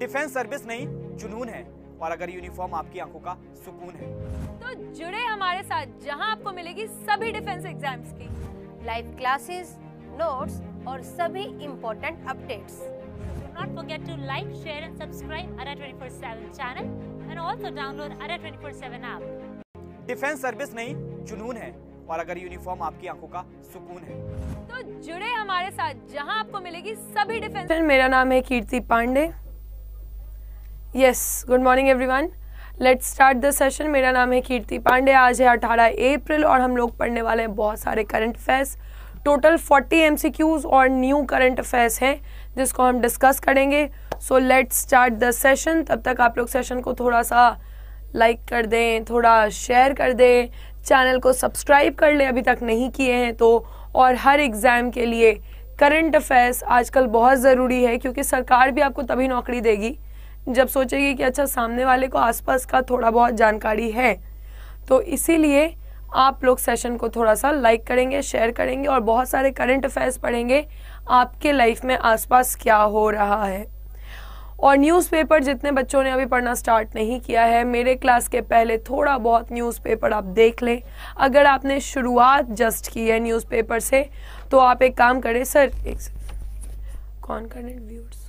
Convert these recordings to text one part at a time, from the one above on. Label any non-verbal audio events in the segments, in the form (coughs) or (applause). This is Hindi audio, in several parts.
डिफेंस सर्विस नहीं जुनून है और अगर यूनिफॉर्म आपकी आंखों का सुकून है तो जुड़े हमारे साथ जहां आपको मिलेगी सभी डिफेंस एग्जाम्स की लाइव क्लासेस नोट्स और सभी important updates Do not forget to like, share and subscribe 24/7 channel and also download Ara 24/7 app defence service नहीं जुनून है और अगर यूनिफॉर्म आपकी आंखों का सुकून है तो जुड़े हमारे साथ जहां आपको मिलेगी सभी डिफेंस मेरा नाम है Kirti Pandey yes good morning everyone let's start the session मेरा नाम है कीर्ति पांडे आज है अठारह अप्रैल और हम लोग पढ़ने वाले हैं बहुत सारे current affairs total C Qs और न्यू करंट अफेयर्स हैं जिसको हम डिस्कस करेंगे so let's start the session तब तक आप लोग सेशन को थोड़ा सा लाइक like कर दें थोड़ा शेयर कर दें चैनल को सब्सक्राइब कर लें अभी तक नहीं किए हैं तो और हर एग्ज़ाम के लिए करंट अफेयर्स आजकल बहुत ज़रूरी है क्योंकि सरकार भी आपको तभी नौकरी देगी जब सोचेगी कि अच्छा सामने वाले को आसपास का थोड़ा बहुत जानकारी है तो इसीलिए आप लोग सेशन को थोड़ा सा लाइक करेंगे शेयर करेंगे और बहुत सारे करंट अफेयर्स पढ़ेंगे आपके लाइफ में आसपास क्या हो रहा है और न्यूज़पेपर जितने बच्चों ने अभी पढ़ना स्टार्ट नहीं किया है मेरे क्लास के पहले थोड़ा बहुत न्यूज़पेपर आप देख लें अगर आपने शुरुआत जस्ट की है न्यूज़पेपर से तो आप एक काम करें सर एक कौन करेंट व्यूअर्स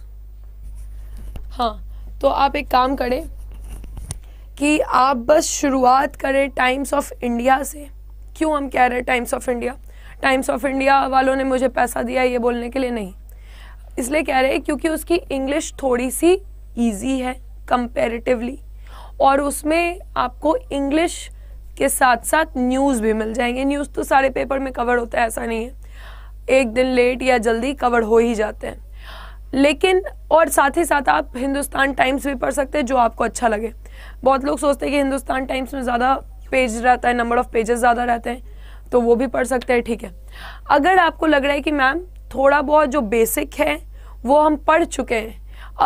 हाँ तो आप एक काम करें कि आप बस शुरुआत करें टाइम्स ऑफ इंडिया से क्यों हम कह रहे हैं Times of India Times of India वालों ने मुझे पैसा दिया ये बोलने के लिए नहीं इसलिए कह रहे हैं क्योंकि उसकी इंग्लिश थोड़ी सी ईजी है कंपेरेटिवली और उसमें आपको इंग्लिश के साथ साथ न्यूज़ भी मिल जाएंगे न्यूज़ तो सारे पेपर में कवर होता है ऐसा नहीं है एक दिन लेट या जल्दी कवर हो ही जाते हैं लेकिन और साथ ही साथ आप हिंदुस्तान टाइम्स भी पढ़ सकते हैं जो आपको अच्छा लगे बहुत लोग सोचते हैं कि हिंदुस्तान टाइम्स में ज़्यादा पेज रहता है नंबर ऑफ़ पेजेस ज़्यादा रहते हैं तो वो भी पढ़ सकते हैं ठीक है अगर आपको लग रहा है कि मैम थोड़ा बहुत जो बेसिक है वो हम पढ़ चुके हैं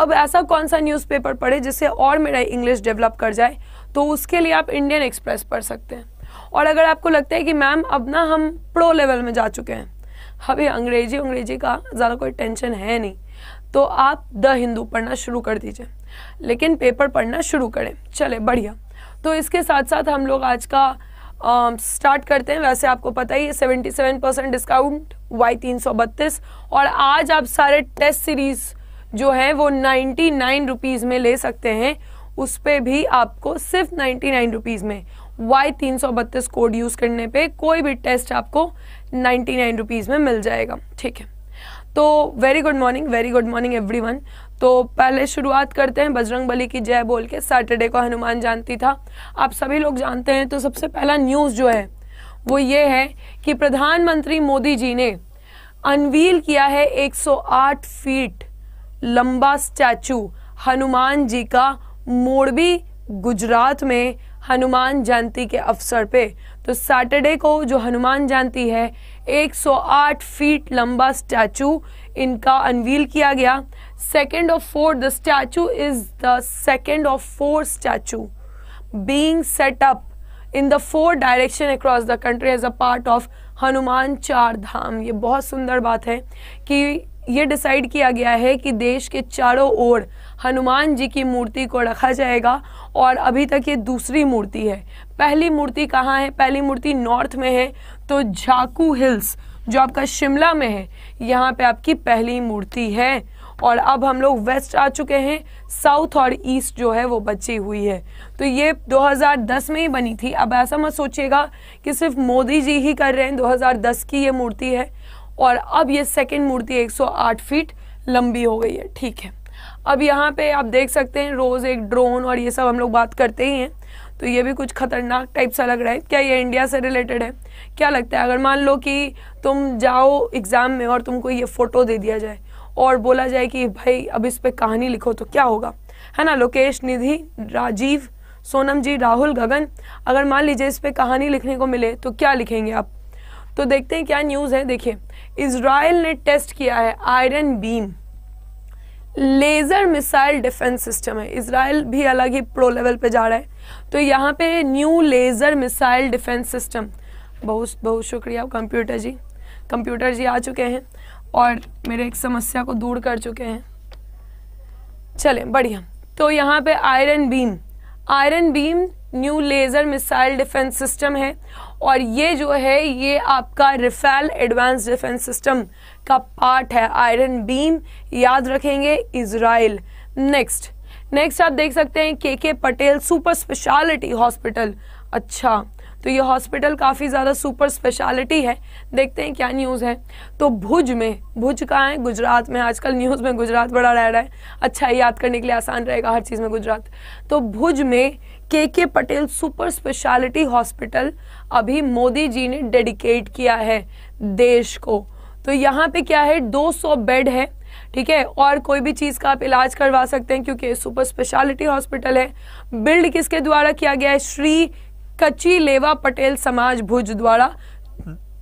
अब ऐसा कौन सा न्यूज़पेपर पढ़े जिससे और मेरा इंग्लिश डेवलप कर जाए तो उसके लिए आप इंडियन एक्सप्रेस पढ़ सकते हैं और अगर आपको लगता है कि मैम अब ना हम प्रो लेवल में जा चुके हैं अभी अंग्रेजी अंग्रेजी का ज़्यादा कोई टेंशन है नहीं तो आप द हिंदू पढ़ना शुरू कर दीजिए लेकिन पेपर पढ़ना शुरू करें चले बढ़िया तो इसके साथ साथ हम लोग आज का स्टार्ट uh, करते हैं वैसे आपको पता ही है seventy seven percent discount Y तीन सौ बत्तीस और आज आप सारे टेस्ट सीरीज जो है वो नाइन्टी नाइन रुपीज़ में ले सकते हैं उस पर भी आपको सिर्फ नाइन्टी नाइन रुपीज़ में वाई तीन सौ बत्तीस कोड यूज़ करने पे कोई भी टेस्ट आपको नाइन्टी नाइन रुपीज़ में मिल जाएगा ठीक है तो very good morning very good morning everyone तो पहले शुरुआत करते हैं बजरंग बली की जय बोल के सैटरडे को हनुमान जयंती था आप सभी लोग जानते हैं तो सबसे पहला न्यूज़ जो है वो ये है कि प्रधानमंत्री मोदी जी ने अनवील किया है 108 फीट लंबा स्टैचू हनुमान जी का मोड़बी गुजरात में हनुमान जयंती के अवसर पे तो सैटरडे को जो हनुमान जयंती है 108 फीट लंबा स्टैचू इनका अनवील किया गया second of four the statue is the second of four statue being set up in the four direction across the country as a part of Hanuman Char Dham ये बहुत सुंदर बात है कि ये डिसाइड किया गया है कि देश के चारों ओर हनुमान जी की मूर्ति को रखा जाएगा और अभी तक ये दूसरी मूर्ति है पहली मूर्ति कहाँ है पहली मूर्ति नॉर्थ में है तो झाकू हिल्स जो आपका शिमला में है यहाँ पे आपकी पहली मूर्ति है और अब हम लोग वेस्ट आ चुके हैं साउथ और ईस्ट जो है वो बची हुई है तो ये 2010 में ही बनी थी अब ऐसा मत सोचिएगा कि सिर्फ मोदी जी ही कर रहे हैं 2010 की ये मूर्ति है और अब ये सेकेंड मूर्ति 108 फीट लंबी हो गई है ठीक है अब यहाँ पे आप देख सकते हैं रोज़ एक ड्रोन और ये सब हम लोग बात करते ही हैं तो ये भी कुछ खतरनाक टाइप सा लग रहा है क्या ये इंडिया से रिलेटेड है क्या लगता है अगर मान लो कि तुम जाओ एग्ज़ाम में और तुमको ये फ़ोटो दे दिया जाए और बोला जाए कि भाई अब इस पर कहानी लिखो तो क्या होगा है ना लोकेश निधि राजीव सोनम जी राहुल गगन अगर मान लीजिए इस पर कहानी लिखने को मिले तो क्या लिखेंगे आप तो देखते हैं क्या न्यूज़ है देखिए इसराइल ने टेस्ट किया है Iron Beam laser missile defence system है इसराइल भी अलग ही प्रो लेवल पे जा रहा है तो यहाँ पे new laser missile defence system बहुत बहुत शुक्रिया कंप्यूटर जी कंप्यूटर जी आ चुके हैं और मेरे एक समस्या को दूर कर चुके हैं चलें बढ़िया तो यहाँ पे Iron Beam Iron Beam new laser missile defence system है और ये जो है ये आपका रिफेल एडवांस डिफेंस सिस्टम का पार्ट है आयरन बीम याद रखेंगे इसराइल नेक्स्ट नेक्स्ट आप देख सकते हैं के के पटेल सुपर स्पेशलिटी हॉस्पिटल अच्छा तो ये हॉस्पिटल काफ़ी ज़्यादा सुपर स्पेशलिटी है देखते हैं क्या न्यूज़ है तो भुज में भुज कहाँ है गुजरात में आजकल न्यूज़ में गुजरात बड़ा रह रहा है अच्छा याद करने के लिए आसान रहेगा हर चीज़ में गुजरात तो भुज में के के पटेल सुपर स्पेशलिटी हॉस्पिटल अभी मोदी जी ने डेडिकेट किया है देश को तो यहाँ पे क्या है 200 बेड है ठीक है और कोई भी चीज़ का आप इलाज करवा सकते हैं क्योंकि सुपर स्पेशलिटी हॉस्पिटल है बिल्ड किसके द्वारा किया गया है श्री कच्ची लेवा पटेल समाज भुज द्वारा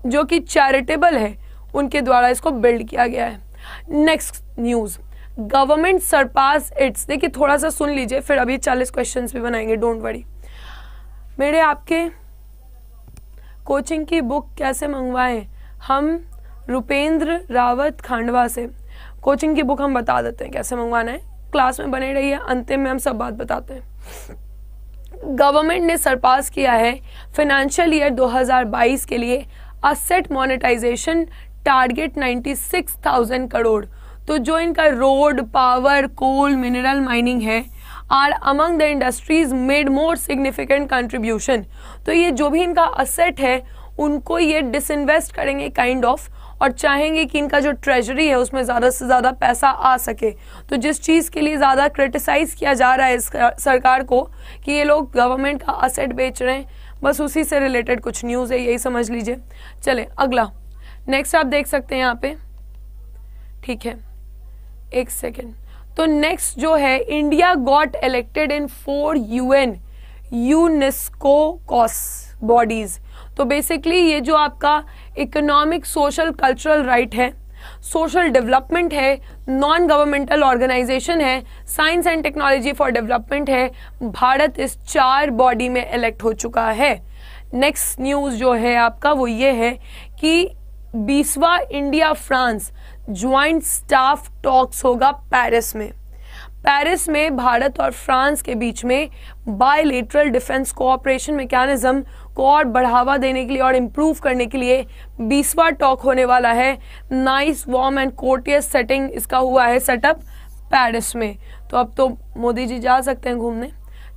जो कि चैरिटेबल है उनके द्वारा इसको बिल्ड किया गया है next news government surpass its देखिए थोड़ा सा सुन लीजिए फिर अभी चालीस क्वेश्चन भी बनाएंगे डोंट वरी मेरे आपके कोचिंग की बुक कैसे मंगवाएं हम रुपेंद्र रावत खांडवा से कोचिंग की बुक हम बता देते हैं कैसे मंगवाना है क्लास में बने रहिए अंतिम में हम सब बात बताते हैं गवर्नमेंट ने सरपास किया है फिनेंशियल ईयर 2022 के लिए असेट मोनेटाइजेशन टारगेट 96,000 करोड़ तो जो इनका road power coal mineral mining है are among the industries made more significant contribution तो ये जो भी इनका असेट है उनको ये डिसइन्वेस्ट करेंगे काइंड kind ऑफ of, और चाहेंगे कि इनका जो ट्रेजरी है उसमें ज़्यादा से ज़्यादा पैसा आ सके तो जिस चीज़ के लिए ज़्यादा क्रिटिसाइज़ किया जा रहा है इस सरकार को कि ये लोग गवर्नमेंट का असेट बेच रहे हैं बस उसी से रिलेटेड कुछ न्यूज़ है यही समझ लीजिए चले अगला नेक्स्ट आप देख सकते हैं यहाँ पे ठीक है एक सेकेंड तो नेक्स्ट जो है India got elected in four UN UNESCO cos bodies तो बेसिकली ये जो आपका इकोनॉमिक सोशल कल्चरल राइट है सोशल डेवलपमेंट है नॉन गवर्नमेंटल ऑर्गेनाइजेशन है science and technology for development है भारत इस चार बॉडी में इलेक्ट हो चुका है नेक्स्ट न्यूज़ जो है आपका वो ये है कि बीसवा India France joint staff talks होगा पेरिस में पेरिस में भारत और फ्रांस के बीच में बायलेटरल डिफेंस कोऑपरेशन मैकेनिज्म को और बढ़ावा देने के लिए और इम्प्रूव करने के लिए बीसवा टॉक होने वाला है nice warm and courteous setting इसका हुआ है सेटअप पेरिस में तो अब तो मोदी जी जा सकते हैं घूमने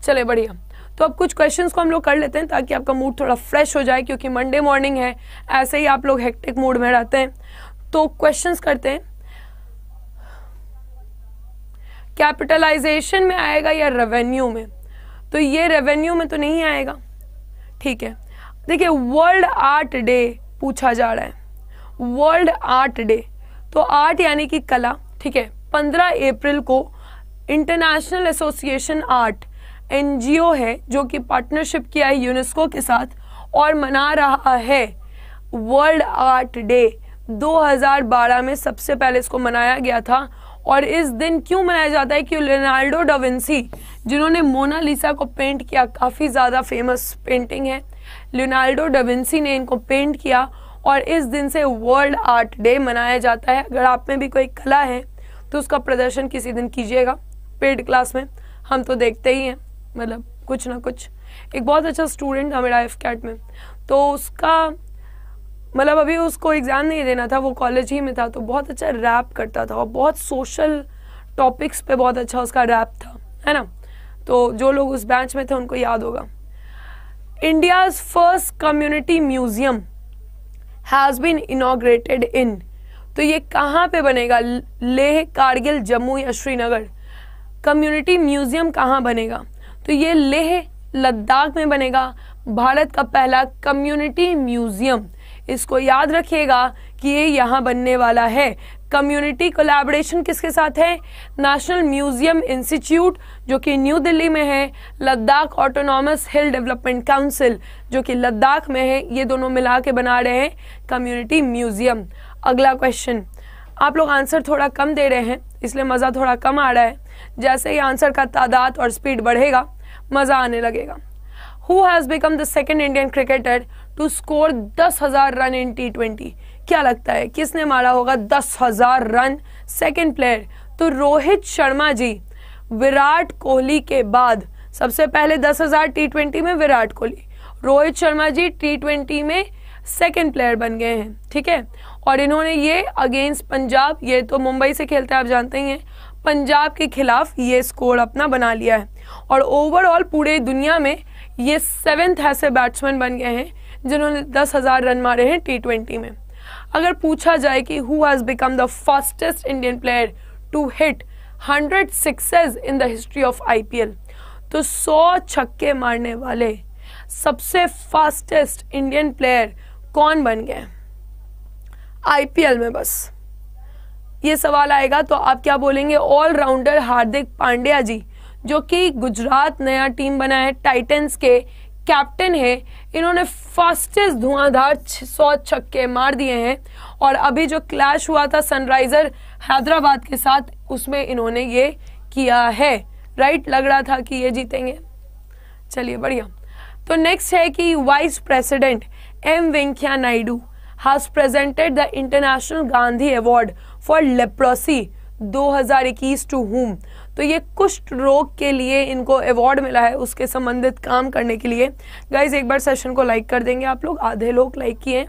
चले बढ़िया तो अब कुछ क्वेश्चंस को हम लोग कर लेते हैं ताकि आपका मूड थोड़ा फ्रेश हो जाए क्योंकि मंडे मॉर्निंग है ऐसे ही आप लोग हेक्टिक मूड में रहते हैं तो क्वेश्चंस करते हैं कैपिटलाइजेशन में आएगा या रेवेन्यू में तो ये रेवेन्यू में तो नहीं आएगा ठीक है देखिए वर्ल्ड आर्ट डे पूछा जा रहा है वर्ल्ड आर्ट डे तो आर्ट यानी कि कला ठीक है पंद्रह अप्रैल को इंटरनेशनल एसोसिएशन आर्ट एनजीओ है जो कि पार्टनरशिप किया है यूनेस्को के साथ और मना रहा है वर्ल्ड आर्ट डे 2012 में सबसे पहले इसको मनाया गया था और इस दिन क्यों मनाया जाता है कि लियोनार्डो डाविंसी जिन्होंने मोनालिसा को पेंट किया काफ़ी ज़्यादा फेमस पेंटिंग है लियोनाल्डो डविंसी ने इनको पेंट किया और इस दिन से वर्ल्ड आर्ट डे मनाया जाता है अगर आप में भी कोई कला है तो उसका प्रदर्शन किसी दिन कीजिएगा पेड क्लास में हम तो देखते ही हैं मतलब कुछ ना कुछ एक बहुत अच्छा स्टूडेंट था मेरा एफ कैट में तो उसका मतलब अभी उसको एग्ज़ाम नहीं देना था वो कॉलेज ही में था तो बहुत अच्छा रैप करता था और बहुत सोशल टॉपिक्स पे बहुत अच्छा उसका रैप था है ना तो जो लोग उस बैच में थे उनको याद होगा India's first community museum has been inaugurated in तो ये कहाँ पे बनेगा लेह कारगिल जम्मू या श्रीनगर कम्युनिटी म्यूजियम कहाँ बनेगा तो ये लेह लद्दाख में बनेगा भारत का पहला कम्युनिटी म्यूजियम इसको याद रखिएगा कि ये यहाँ बनने वाला है कम्युनिटी कोलैबोरेशन किसके साथ है नेशनल म्यूजियम इंस्टीट्यूट जो कि न्यू दिल्ली में है Ladakh autonomous hill development council जो कि लद्दाख में है ये दोनों मिला के बना रहे हैं कम्युनिटी म्यूजियम अगला क्वेश्चन आप लोग आंसर थोड़ा कम दे रहे हैं इसलिए मज़ा थोड़ा कम आ रहा है जैसे ही आंसर का तादाद और स्पीड बढ़ेगा मज़ा आने लगेगा who has become the second Indian cricketer to score दस हज़ार रन इन टी ट्वेंटी क्या लगता है किसने मारा होगा दस हजार रन सेकेंड प्लेयर तो रोहित शर्मा जी विराट कोहली के बाद सबसे पहले दस हजार टी ट्वेंटी में विराट कोहली रोहित शर्मा जी टी ट्वेंटी में सेकेंड प्लेयर बन गए हैं ठीक है और इन्होंने ये अगेंस्ट पंजाब ये तो मुंबई से खेलते हैं आप जानते ही हैं पंजाब के खिलाफ ये स्कोर अपना बना लिया है और ओवरऑल पूरे दुनिया में ये सेवेंथ ऐसे बैट्समैन बन गए हैं जिन्होंने दस हज़ार रन मारे हैं टी ट्वेंटी में अगर पूछा जाए कि who has become the fastest Indian player to hit hundred sixes in the history of IPL तो सौ छक्के मारने वाले सबसे फास्टेस्ट इंडियन प्लेयर कौन बन गए आईपीएल में बस ये सवाल आएगा तो आप क्या बोलेंगे ऑलराउंडर हार्दिक पांड्या जी जो कि गुजरात नया टीम बना है टाइटंस के कैप्टन है इन्होंने फास्टेस्ट धुआंधार सौ छक्के मार दिए हैं और अभी जो क्लैश हुआ था सनराइजर हैदराबाद के साथ उसमें इन्होंने ये किया है राइट लग रहा था कि ये जीतेंगे चलिए बढ़िया तो नेक्स्ट है कि vice president M Venkaiah Naidu has presented the international Gandhi award for leprosy 2021 to whom तो ये कुष्ठ रोग के लिए इनको अवार्ड मिला है उसके संबंधित काम करने के लिए गाइज एक बार सेशन को लाइक कर देंगे आप लोग आधे लोग लाइक किए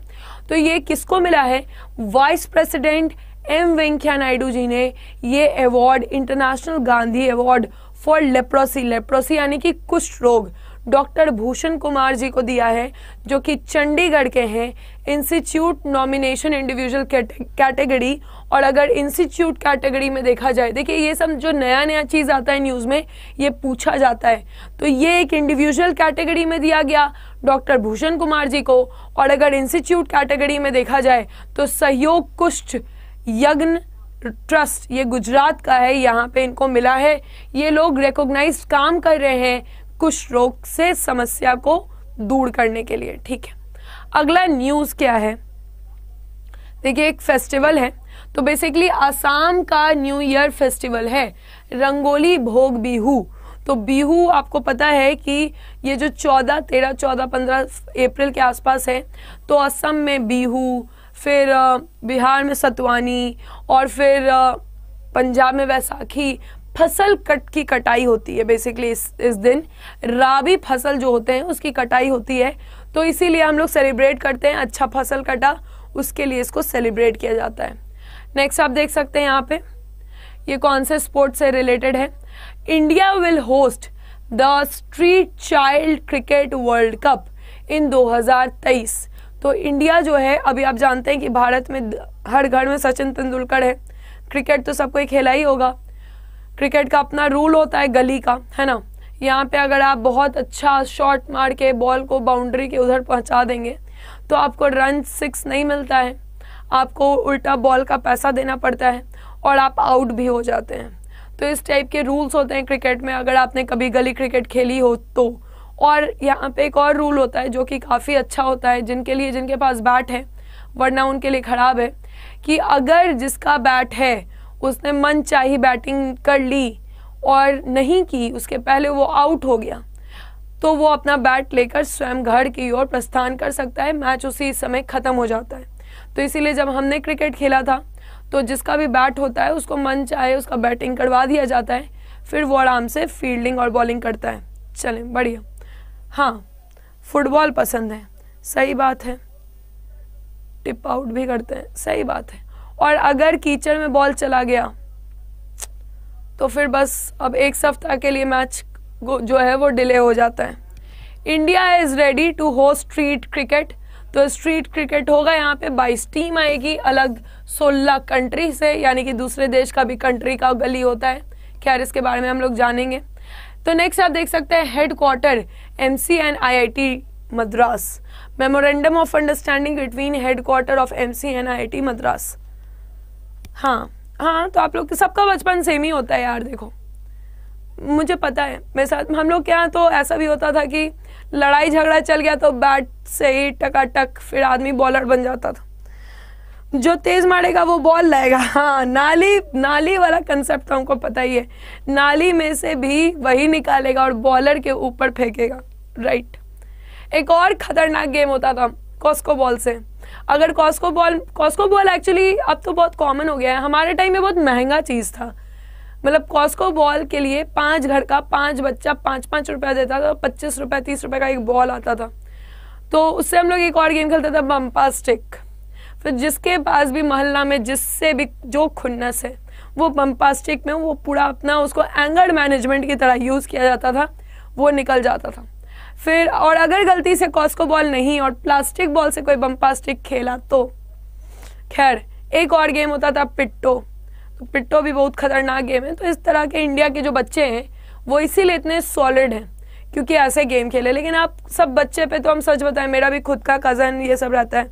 तो ये किसको मिला है vice president M Venkaiah Naidu ji ने ये award international Gandhi award for leprosy leprosy यानी कि कुष्ठ रोग डॉक्टर भूषण कुमार जी को दिया है जो कि चंडीगढ़ के हैं इंस्टीट्यूट नॉमिनेशन इंडिविजुअल कैटेगरी और अगर इंस्टीट्यूट कैटेगरी में देखा जाए देखिए ये सब जो नया नया चीज़ आता है न्यूज़ में ये पूछा जाता है तो ये एक इंडिविजुअल कैटेगरी में दिया गया डॉक्टर भूषण कुमार जी को और अगर इंस्टीट्यूट कैटेगरी में देखा जाए तो सहयोग कुष्ठ यज्ञ ट्रस्ट ये गुजरात का है यहाँ पे इनको मिला है ये लोग रिकोगनाइज काम कर रहे हैं कुष्ठ रोग से समस्या को दूर करने के लिए ठीक है अगला न्यूज़ क्या है देखिए एक फेस्टिवल है तो बेसिकली आसाम का न्यू ईयर फेस्टिवल है रंगोली भोग बिहू तो बिहू आपको पता है कि ये जो चौदह तेरह चौदह पंद्रह अप्रैल के आसपास है तो असम में बिहू फिर बिहार में सतवानी और फिर पंजाब में वैसाखी फसल कट की कटाई होती है बेसिकली इस इस दिन राबी फसल जो होते हैं उसकी कटाई होती है तो इसीलिए हम लोग सेलिब्रेट करते हैं अच्छा फसल कटा उसके लिए इसको सेलिब्रेट किया जाता है नेक्स्ट आप देख सकते हैं यहाँ पे ये कौन से स्पोर्ट्स से रिलेटेड है India will host the street child cricket world cup in 2023 तो इंडिया जो है अभी आप जानते हैं कि भारत में हर घर में सचिन तेंदुलकर है क्रिकेट तो सबको खेला ही होगा क्रिकेट का अपना रूल होता है गली का है ना यहाँ पे अगर आप बहुत अच्छा शॉट मार के बॉल को बाउंड्री के उधर पहुँचा देंगे तो आपको रन सिक्स नहीं मिलता है आपको उल्टा बॉल का पैसा देना पड़ता है और आप आउट भी हो जाते हैं तो इस टाइप के रूल्स होते हैं क्रिकेट में अगर आपने कभी गली क्रिकेट खेली हो तो और यहाँ पे एक और रूल होता है जो कि काफ़ी अच्छा होता है जिनके लिए जिनके पास बैट है वरना उनके लिए ख़राब है कि अगर जिसका बैट है उसने मन चाही बैटिंग कर ली और नहीं की उसके पहले वो आउट हो गया तो वो अपना बैट लेकर स्वयं घर की ओर प्रस्थान कर सकता है मैच उसी समय ख़त्म हो जाता है तो इसीलिए जब हमने क्रिकेट खेला था तो जिसका भी बैट होता है उसको मन चाहे उसका बैटिंग करवा दिया जाता है फिर वो आराम से फील्डिंग और बॉलिंग करता है चलें बढ़िया हाँ फुटबॉल पसंद है सही बात है टिप आउट भी करते हैं सही बात है और अगर कीचड़ में बॉल चला गया तो फिर बस अब एक सप्ताह के लिए मैच जो है वो डिले हो जाता है India is ready to host street cricket तो स्ट्रीट क्रिकेट होगा यहाँ पे 22 टीम आएगी अलग 16 कंट्री से यानी कि दूसरे देश का भी कंट्री का गली होता है खैर इसके बारे में हम लोग जानेंगे तो नेक्स्ट आप देख सकते हैं headquarter M C and I I T Madras memorandum of understanding between headquarter of M C and I I T Madras हाँ हाँ तो आप लोग तो सबका बचपन सेम ही होता है यार देखो मुझे पता है मेरे साथ हम लोग क्या तो ऐसा भी होता था कि लड़ाई झगड़ा चल गया तो बैट से ही टकाटक फिर आदमी बॉलर बन जाता था जो तेज मारेगा वो बॉल लाएगा हाँ नाली नाली वाला कंसेप्ट हमको पता ही है नाली में से भी वही निकालेगा और बॉलर के ऊपर फेंकेगा राइट एक और खतरनाक गेम होता था कॉस्को बॉल से अगर Cosco ball Cosco ball actually अब तो बहुत कॉमन हो गया है हमारे टाइम में बहुत महंगा चीज़ था मतलब कॉस्को बॉल के लिए पाँच घर का पाँच बच्चा पाँच पाँच रुपया देता था पच्चीस रुपये तीस रुपये का एक बॉल आता था तो उससे हम लोग एक और गेम खेलते थे बम्पा स्टिक फिर जिसके पास भी मोहल्ला में जिससे भी जो खुन्नस है वो बम्पा स्टिक में वो पूरा अपना उसको एंगर मैनेजमेंट की तरह यूज़ किया जाता था वो निकल जाता था फिर और अगर गलती से कॉस्को बॉल नहीं और प्लास्टिक बॉल से कोई बम्पा स्टिक खेला तो खैर एक और गेम होता था पिट्टो तो पिट्टो भी बहुत खतरनाक गेम है तो इस तरह के इंडिया के जो बच्चे हैं वो इसीलिए इतने सॉलिड हैं क्योंकि ऐसे गेम खेले लेकिन आप सब बच्चे पे तो हम सच बताएं मेरा भी खुद का कज़न ये सब रहता है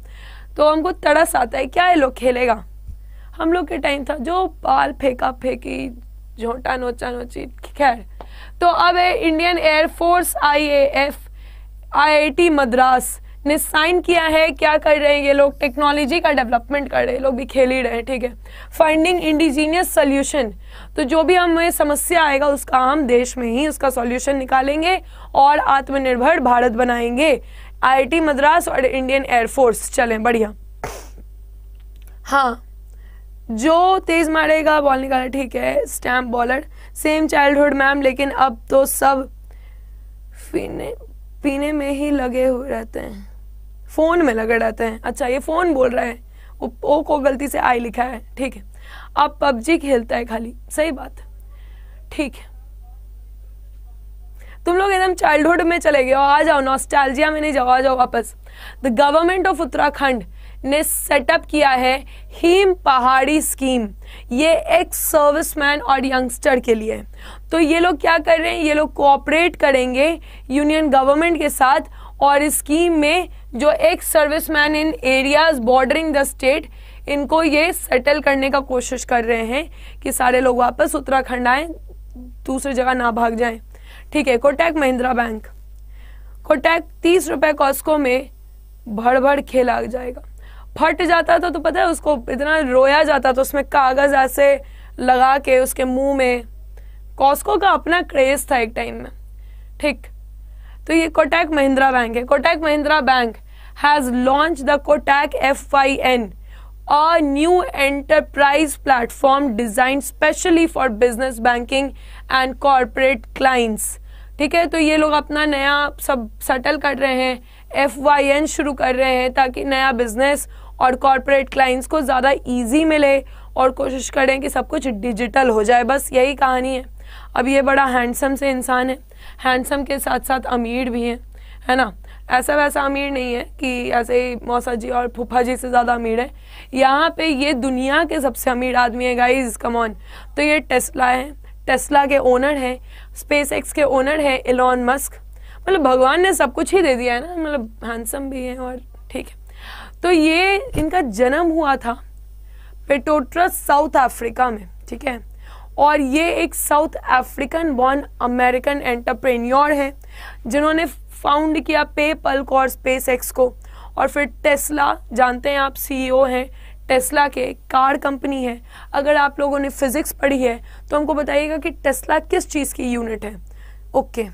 तो हमको तरस आता है क्या ये लोग खेलेगा हम लोग के टाइम था जो बाल फेंका फेंकी झोंटा नोचा नोची खैर तो अब Indian air force I A F I Madras ने साइन किया है क्या कर रहे हैं ये लोग टेक्नोलॉजी का डेवलपमेंट कर रहे हैं लोग भी खेल ही रहे हैं ठीक है फाइंडिंग इंडिजीनियस सोल्यूशन तो जो भी हमें समस्या आएगा उसका हम देश में ही उसका सोल्यूशन निकालेंगे और आत्मनिर्भर भारत बनाएंगे आई मद्रास और इंडियन एयरफोर्स चलें बढ़िया हाँ जो तेज मारेगा बॉल निकाला ठीक है stamp bowler same childhood ma'am लेकिन अब तो सब पीने पीने में ही लगे हुए रहते हैं फोन में लगे रहते हैं अच्छा ये फोन बोल रहे हैं वो ओ को गलती से आई लिखा है ठीक है अब पबजी खेलता है खाली सही बात ठीक है तुम लोग एकदम चाइल्डहुड में चले गए आ जाओ नॉस्टैल्जिया में नहीं जाओ आ जाओ वापस द गवर्नमेंट ऑफ उत्तराखंड ने सेटअप किया है हीम पहाड़ी स्कीम ये एक सर्विसमैन और यंगस्टर के लिए तो ये लोग क्या कर रहे हैं ये लोग कोऑपरेट करेंगे यूनियन गवर्नमेंट के साथ और इस स्कीम में जो एक serviceman in areas bordering the state इनको ये सेटल करने का कोशिश कर रहे हैं कि सारे लोग वापस उत्तराखंड आए दूसरी जगह ना भाग जाए ठीक है कोटैक महिंद्रा बैंक कोटैक तीस रुपए कॉस्को में भड़ भड़ खेला जाएगा फट जाता था तो पता है उसको इतना रोया जाता था उसमें कागज ऐसे लगा के उसके मुंह में कॉस्को का अपना क्रेज था एक टाइम में ठीक तो ये कोटैक महिंद्रा बैंक है Kotak Mahindra bank has launch the Kotak F I N a new enterprise platform design specially for business banking and corporate clients ठीक है तो ये लोग अपना नया सब सेटल कर रहे हैं एफ वाई एन शुरू कर रहे हैं ताकि नया बिजनेस और कॉरपोरेट क्लाइंट्स को ज़्यादा ईजी मिले और कोशिश करें कि सब कुछ डिजिटल हो जाए बस यही कहानी है अब ये बड़ा हैंडसम से इंसान है हैंडसम के साथ साथ अमीर भी हैं है ना ऐसा वैसा अमीर नहीं है कि ऐसे ही मौसा जी और फूफा जी से ज़्यादा अमीर है यहाँ पे ये दुनिया के सबसे अमीर आदमी है गाइस कमॉन तो ये टेस्ला है टेस्ला के ओनर हैं स्पेस एक्स के ओनर है एलॉन मस्क मतलब भगवान ने सब कुछ ही दे दिया है ना मतलब हैंडसम भी है और ठीक है तो ये इनका जन्म हुआ था पेटोट्रस साउथ अफ्रीका में ठीक है और ये एक South African born American entrepreneur है जिन्होंने फाउंड किया पे पल्क और स्पेस एक्स को और फिर टेस्ला जानते हैं आप सीईओ e हैं टेस्ला के कार कंपनी है अगर आप लोगों ने फिजिक्स पढ़ी है तो हमको बताइएगा कि टेस्ला किस चीज़ की यूनिट है ओके okay.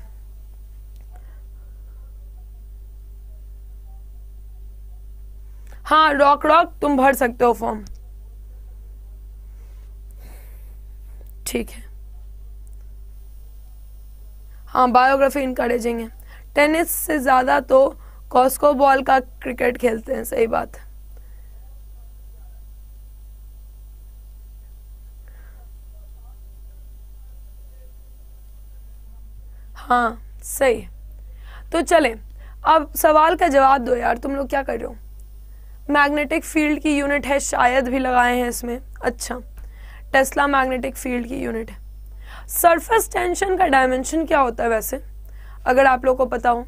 हाँ रॉक रॉक तुम भर सकते हो फॉर्म ठीक है हाँ बायोग्राफी इनकरेजिंग है टेनिस से ज़्यादा तो कॉस्को बॉल का क्रिकेट खेलते हैं सही बात है हाँ सही तो चले अब सवाल का जवाब दो यार तुम लोग क्या कर रहे हो मैग्नेटिक फील्ड की यूनिट है शायद भी लगाए हैं इसमें अच्छा टेस्ला मैग्नेटिक फील्ड की यूनिट है सरफेस टेंशन का डायमेंशन क्या होता है वैसे अगर आप लोग को पता हो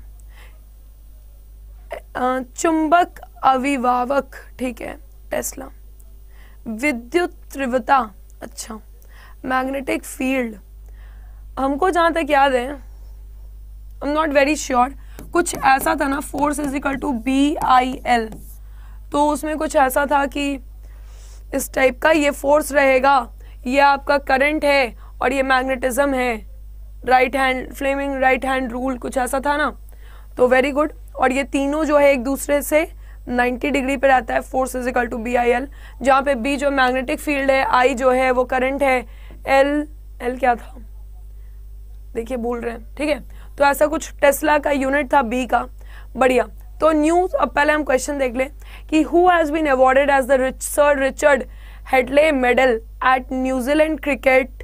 चुंबक अविभावक ठीक है टेस्ला विद्युत त्रिवता अच्छा मैग्नेटिक फील्ड हमको जहाँ तक याद है I am not very sure कुछ ऐसा था ना force is equal to B I L तो उसमें कुछ ऐसा था कि इस टाइप का ये फोर्स रहेगा ये आपका करंट है और ये मैग्नेटिज्म है right hand Fleming right hand rule कुछ ऐसा था ना तो वेरी गुड और ये तीनों जो है एक दूसरे से 90 डिग्री पर रहता है force is equal to B I L जहाँ पे बी जो मैग्नेटिक फील्ड है आई जो है वो करंट है एल एल क्या था देखिए बोल रहे हैं ठीक है तो ऐसा कुछ टेस्ला का यूनिट था बी का बढ़िया तो न्यू अब पहले हम क्वेश्चन देख लें कि who has been awarded as the rich sir Richard Hadlee medal at New Zealand cricket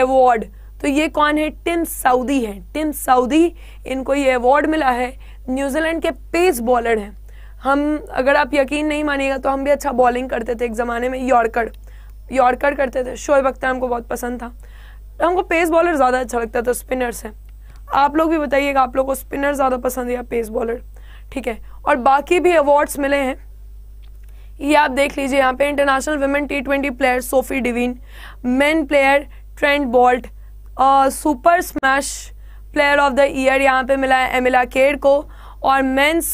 award तो ये कौन है टिम साउदी है टिम साउदी इनको ये अवार्ड मिला है न्यूजीलैंड के पेस बॉलर हैं हम अगर आप यकीन नहीं मानिएगा तो हम भी अच्छा बॉलिंग करते थे एक ज़माने में यॉर्कर यॉर्कर करते थे शोएब अख्तर हमको बहुत पसंद था हमको पेस बॉलर ज़्यादा अच्छा लगता था स्पिनर्स हैं आप लोग भी बताइएगा आप लोग को स्पिनर ज़्यादा पसंद है या पेस बॉलर ठीक है और बाकी भी अवार्ड्स मिले हैं ये आप देख लीजिए यहाँ पे international women T twenty player Sophie Devine men player Trent Boult super smash player of the year यहाँ पे मिला है एमिला केड को और men's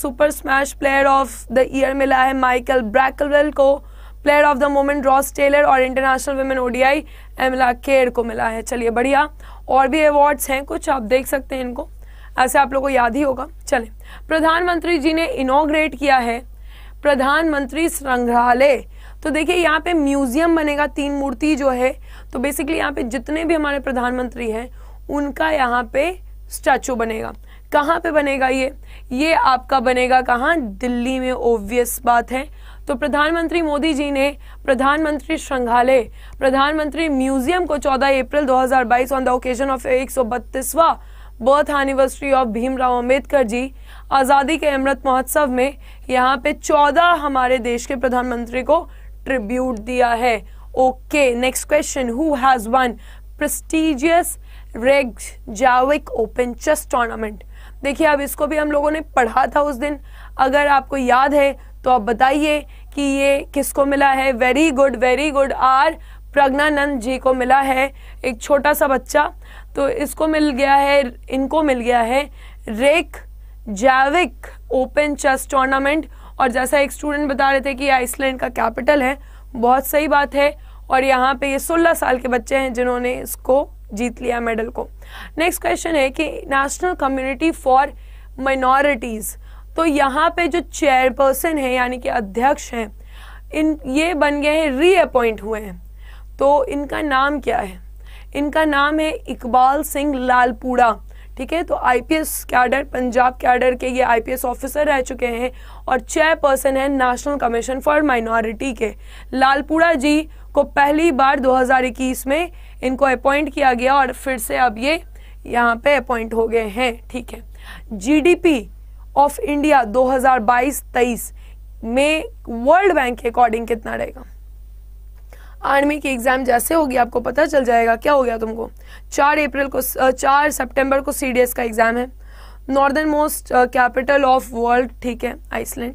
super smash player of the year मिला है माइकल ब्रैकलवेल को player of the moment Ross Taylor और international women ODI Amelia Kerr को मिला है चलिए बढ़िया और भी अवार्ड्स हैं कुछ आप देख सकते हैं इनको ऐसे आप लोगों को याद ही होगा चलें प्रधानमंत्री जी ने इनोग्रेट किया है प्रधानमंत्री संग्रहालय तो देखिए यहाँ पे म्यूजियम बनेगा तीन मूर्ति जो है तो बेसिकली यहाँ पे जितने भी हमारे प्रधानमंत्री हैं उनका यहाँ पे स्टैचू बनेगा कहाँ पे बनेगा ये ये आपका बनेगा कहाँ दिल्ली में ओब्वियस बात है तो प्रधानमंत्री मोदी जी ने प्रधानमंत्री संग्रहालय प्रधानमंत्री म्यूजियम को 14 April 2022 on the occasion of एक सौ बत्तीसवा birth anniversary of Bhimrao Ambedkar ji आज़ादी के अमृत महोत्सव में यहाँ पे चौदह हमारे देश के प्रधानमंत्री को ट्रिब्यूट दिया है okay next question who has won prestigious Reykjavik open chess tournament देखिए अब इसको भी हम लोगों ने पढ़ा था उस दिन अगर आपको याद है तो आप बताइए कि ये किसको मिला है very good very good R Praggnanandhaa ji को मिला है एक छोटा सा बच्चा तो इसको मिल गया है इनको मिल गया है रेक जैविक ओपन चेस टूर्नामेंट और जैसा एक स्टूडेंट बता रहे थे कि आइसलैंड का कैपिटल है बहुत सही बात है और यहाँ पे ये 16 साल के बच्चे हैं जिन्होंने इसको जीत लिया मेडल को नेक्स्ट क्वेश्चन है कि नेशनल कम्युनिटी फॉर माइनॉरिटीज़ तो यहाँ पे जो चेयरपर्सन है यानी कि अध्यक्ष हैं इन ये बन गए हैं रीअपॉइंट हुए हैं तो इनका नाम क्या है इनका नाम है इकबाल सिंह लालपुड़ा ठीक है तो आईपीएस कैडर पंजाब कैडर के ये आईपीएस ऑफिसर रह चुके हैं और चेयरपर्सन है नेशनल कमीशन फॉर माइनॉरिटी के लालपुरा जी को पहली बार 2021 में इनको अपॉइंट किया गया और फिर से अब ये यहाँ पे अपॉइंट हो गए हैं ठीक है जीडीपी ऑफ इंडिया 2022-23 में वर्ल्ड बैंक के अकॉर्डिंग कितना रहेगा आर्मी की एग्ज़ाम जैसे होगी आपको पता चल जाएगा क्या हो गया तुमको चार अप्रैल को चार सितंबर को सी का एग्ज़ाम है northern most capital of world ठीक है आइसलैंड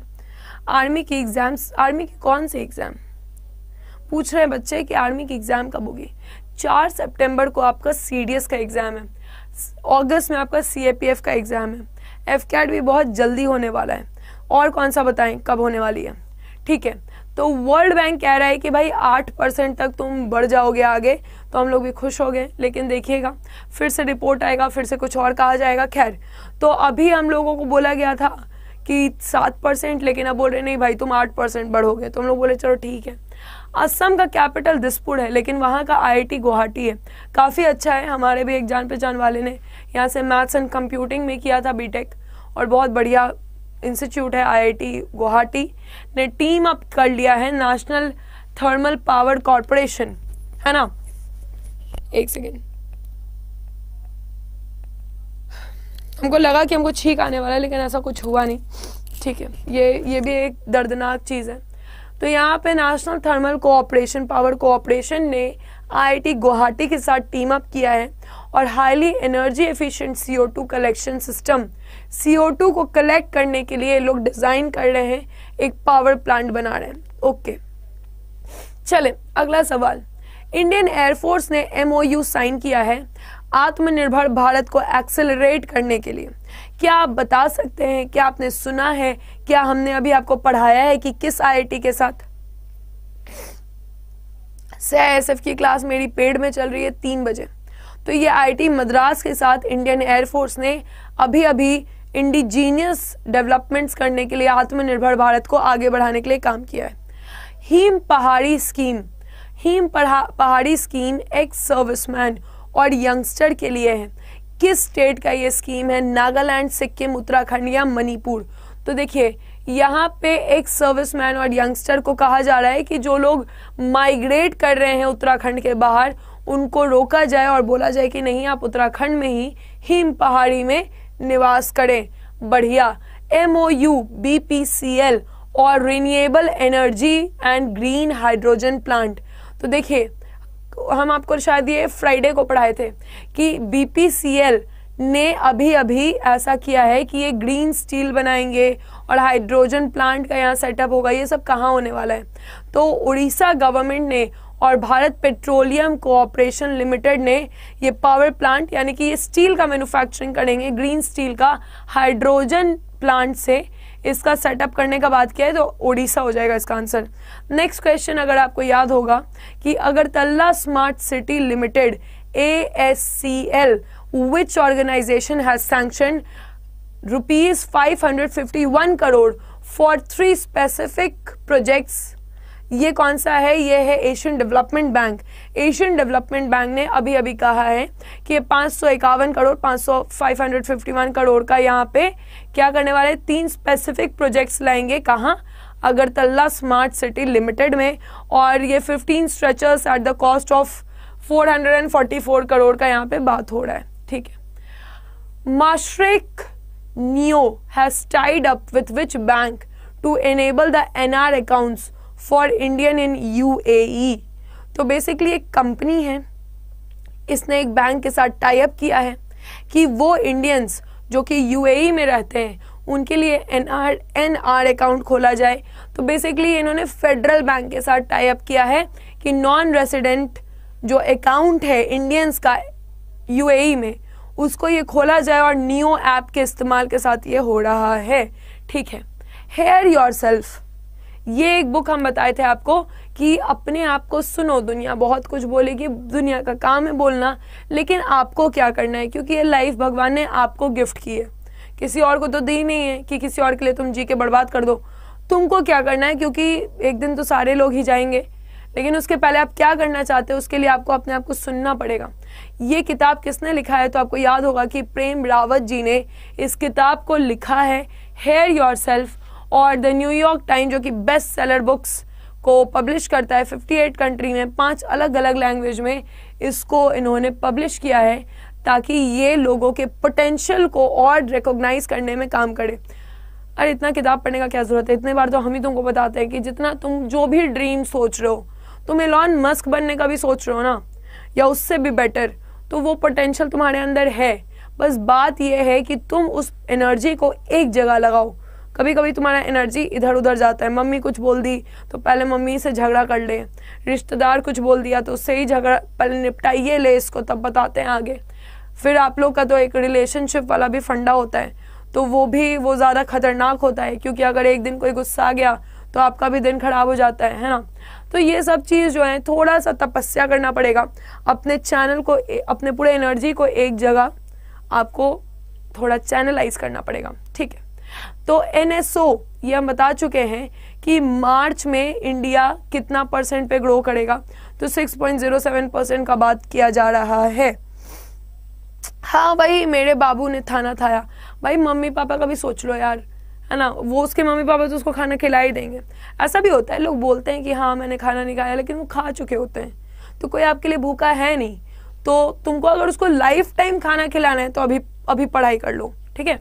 आर्मी की एग्ज़ाम्स आर्मी की कौन सी एग्ज़ाम पूछ रहे हैं बच्चे कि आर्मी की एग्ज़ाम कब होगी चार सितंबर को आपका सी का एग्ज़ाम है अगस्त में आपका सी का एग्ज़ाम है एफ भी बहुत जल्दी होने वाला है और कौन सा बताएं कब होने वाली है ठीक है तो वर्ल्ड बैंक कह रहा है कि भाई आठ परसेंट तक तुम बढ़ जाओगे आगे तो हम लोग भी खुश हो गए लेकिन देखिएगा फिर से रिपोर्ट आएगा फिर से कुछ और कहा जाएगा खैर तो अभी हम लोगों को बोला गया था कि सात परसेंट लेकिन अब बोल रहे नहीं भाई तुम आठ परसेंट बढ़ोगे तो हम लोग बोले चलो ठीक है असम का कैपिटल दिसपुर है लेकिन वहाँ का आई गुवाहाटी है काफ़ी अच्छा है हमारे भी एक जान पहचान वाले ने यहाँ से मैथ्स एंड कंप्यूटिंग में किया था बीटेक और बहुत बढ़िया इंस्टीट्यूट है आईआईटी गुवाहाटी ने टीम अप कर लिया है नेशनल थर्मल पावर कॉरपोरेशन है ना एक सेकेंड हमको लगा कि हमको छीक आने वाला है लेकिन ऐसा कुछ हुआ नहीं ठीक है ये ये भी एक दर्दनाक चीज़ है तो यहाँ पे national thermal cooperation power cooperation ने आईआईटी गुवाहाटी के साथ टीम अप किया है और highly energy efficient CO two collection system CO two को कलेक्ट करने के लिए लोग डिज़ाइन कर रहे हैं एक पावर प्लांट बना रहे हैं ओके चले अगला सवाल इंडियन एयरफोर्स ने एमओयू साइन किया है आत्मनिर्भर भारत को एक्सेलरेट करने के लिए क्या आप बता सकते हैं क्या आपने सुना है क्या हमने अभी आपको पढ़ाया है कि किस आईआईटी के साथ सीआईएसएफ की क्लास मेरी पेड में चल रही है तीन बजे तो ये आईआईटी मद्रास के साथ इंडियन एयरफोर्स ने अभी अभी इंडिजीनियस डेवलपमेंट्स करने के लिए आत्मनिर्भर भारत को आगे बढ़ाने के लिए काम किया है हीम पहाड़ी स्कीम हीम पहाड़ी स्कीम एक सर्विसमैन और यंगस्टर के लिए है किस स्टेट का ये स्कीम है नागालैंड सिक्किम उत्तराखंड या मणिपुर तो देखिए यहाँ पे एक सर्विसमैन और यंगस्टर को कहा जा रहा है कि जो लोग माइग्रेट कर रहे हैं उत्तराखंड के बाहर उनको रोका जाए और बोला जाए कि नहीं आप उत्तराखंड में ही हिम पहाड़ी में निवास करें बढ़िया M O U B P C L और renewable energy and green hydrogen plant तो देखिए हम आपको शायद ये फ्राइडे को पढ़ाए थे कि बी पी सी एल ने अभी अभी ऐसा किया है कि ये ग्रीन स्टील बनाएंगे और हाइड्रोजन प्लांट का यहाँ सेटअप होगा ये सब कहाँ होने वाला है तो उड़ीसा गवर्नमेंट ने और भारत पेट्रोलियम कोऑपरेशन लिमिटेड ने ये पावर प्लांट यानी कि ये स्टील का मैन्युफैक्चरिंग करेंगे ग्रीन स्टील का हाइड्रोजन प्लांट से इसका सेटअप करने का बात किया है तो ओडिशा हो जाएगा इसका आंसर नेक्स्ट क्वेश्चन अगर आपको याद होगा कि तल्ला smart city limited A S C L which organisation has sanction rupees five hundred fifty one crore for three specific projects ये कौन सा है ये है Asian development bank Asian development bank ने अभी अभी कहा है कि पाँच सौ इक्यावन करोड़ पाँच सौ five hundred fifty one crore का यहाँ पे क्या करने वाले तीन स्पेसिफिक प्रोजेक्ट्स लाएंगे कहाँ अगरतला स्मार्ट सिटी लिमिटेड में और ये fifteen stretchers at the cost of four hundred and forty four crore का यहाँ पे बात हो रहा है ठीक है Mashreq neo has tied up with which bank to enable the N R accounts for Indian in U तो बेसिकली एक कंपनी है इसने एक बैंक के साथ टाइप किया है कि वो इंडियंस जो कि यू में रहते हैं उनके लिए N R N R account खोला जाए तो बेसिकली इन्होंने फेडरल बैंक के साथ टाइप किया है कि नॉन रेसिडेंट जो अकाउंट है इंडियंस का यू में उसको ये खोला जाए और नियो ऐप के इस्तेमाल के साथ ये हो रहा है ठीक है हेयर योर सेल्फ़ ये एक बुक हम बताए थे आपको कि अपने आप को सुनो दुनिया बहुत कुछ बोलेगी दुनिया का काम है बोलना लेकिन आपको क्या करना है क्योंकि ये लाइफ भगवान ने आपको गिफ्ट की है किसी और को तो दी नहीं है कि किसी और के लिए तुम जी के बर्बाद कर दो तुमको क्या करना है क्योंकि एक दिन तो सारे लोग ही जाएंगे लेकिन उसके पहले आप क्या करना चाहते हो उसके लिए आपको अपने आप को सुनना पड़ेगा ये किताब किसने लिखा है तो आपको याद होगा कि प्रेम रावत जी ने इस किताब को लिखा है हेयर योर सेल्फ और द न्यूयॉर्क टाइम जो कि बेस्ट सेलर बुक्स को पब्लिश करता है 58 कंट्री में पांच अलग अलग लैंग्वेज में इसको इन्होंने पब्लिश किया है ताकि ये लोगों के पोटेंशियल को और रिकोगनाइज करने में काम करे अरे इतना किताब पढ़ने का क्या ज़रूरत है इतने बार तो हम ही तुमको बताते हैं कि जितना तुम जो भी ड्रीम सोच रहे हो तुम एलॉन मस्क बनने का भी सोच रहे हो ना या उससे भी बेटर तो वो पोटेंशियल तुम्हारे अंदर है बस बात यह है कि तुम उस एनर्जी को एक जगह लगाओ कभी कभी तुम्हारा एनर्जी इधर उधर जाता है मम्मी कुछ बोल दी तो पहले मम्मी से झगड़ा कर ले रिश्तेदार कुछ बोल दिया तो उससे ही झगड़ा पहले निपटाइए ले इसको तब बताते हैं आगे फिर आप लोग का तो एक रिलेशनशिप वाला भी फंडा होता है तो वो भी वो ज़्यादा खतरनाक होता है क्योंकि अगर एक दिन कोई गुस्सा आ गया तो आपका भी दिन खराब हो जाता है है ना तो ये सब चीज़ जो है थोड़ा सा तपस्या करना पड़ेगा अपने चैनल को अपने पूरे एनर्जी को एक जगह आपको थोड़ा चैनलाइज करना पड़ेगा ठीक है तो एनएसओ ये हम बता चुके हैं कि मार्च में इंडिया कितना परसेंट पे ग्रो करेगा तो 6.07 परसेंट का बात किया जा रहा है हाँ भाई मेरे बाबू ने थाना थाया भाई मम्मी पापा का भी सोच लो यार है ना वो उसके मम्मी पापा तो उसको खाना खिला ही देंगे ऐसा भी होता है लोग बोलते हैं कि हाँ मैंने खाना नहीं खाया लेकिन वो खा चुके होते हैं तो कोई आपके लिए भूखा है नहीं तो तुमको अगर उसको लाइफ टाइम खाना खिलाना है तो अभी अभी पढ़ाई कर लो ठीक है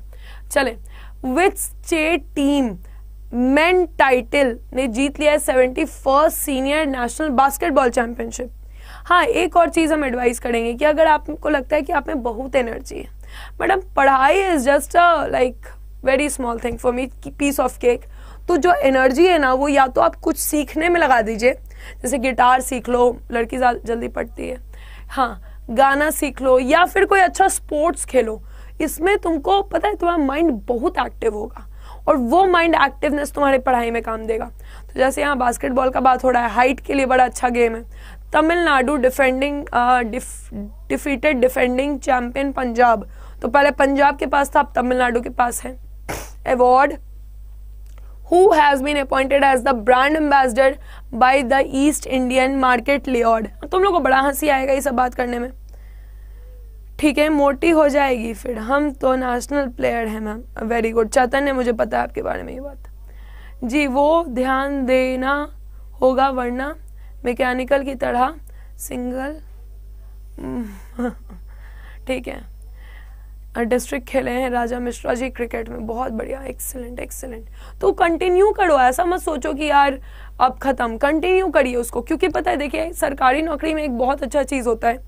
चले which state team men title ने जीत लिया है seventy first senior national basketball championship हाँ एक और चीज़ हम एडवाइस करेंगे कि अगर आपको लगता है कि आप में बहुत एनर्जी है मैडम पढ़ाई is just a like very small thing for me piece of cake तो जो एनर्जी है ना वो या तो आप कुछ सीखने में लगा दीजिए जैसे गिटार सीख लो लड़की जल्दी पढ़ती है हाँ गाना सीख लो या फिर कोई अच्छा स्पोर्ट्स खेलो इसमें तुमको पता है तुम्हारा माइंड बहुत एक्टिव होगा और वो माइंड एक्टिवनेस तुम्हारे पढ़ाई में काम देगा तो जैसे यहाँ बास्केटबॉल का बात हो रहा है हाइट के लिए बड़ा अच्छा गेम है Tamil Nadu defending defeated defending champion Punjab तो पहले पंजाब के पास था अब तमिलनाडु के पास है award who has been appointed as the brand ambassador by the East Indian Market Layout. तुम लोग को बड़ा हंसी आएगा ये सब बात करने में ठीक है मोटी हो जाएगी फिर हम तो नेशनल प्लेयर हैं मैम वेरी गुड चैतन्य ने मुझे पता है आपके बारे में ये बात जी वो ध्यान देना होगा वरना मैकेनिकल की तरह सिंगल हम्म, (laughs) ठीक है डिस्ट्रिक्ट खेले हैं राजा मिश्रा जी क्रिकेट में बहुत बढ़िया एक्सेलेंट एक्सेलेंट तो कंटिन्यू करो ऐसा मत सोचो कि यार अब ख़त्म कंटिन्यू करिए उसको क्योंकि पता है देखिए सरकारी नौकरी में एक बहुत अच्छा चीज़ होता है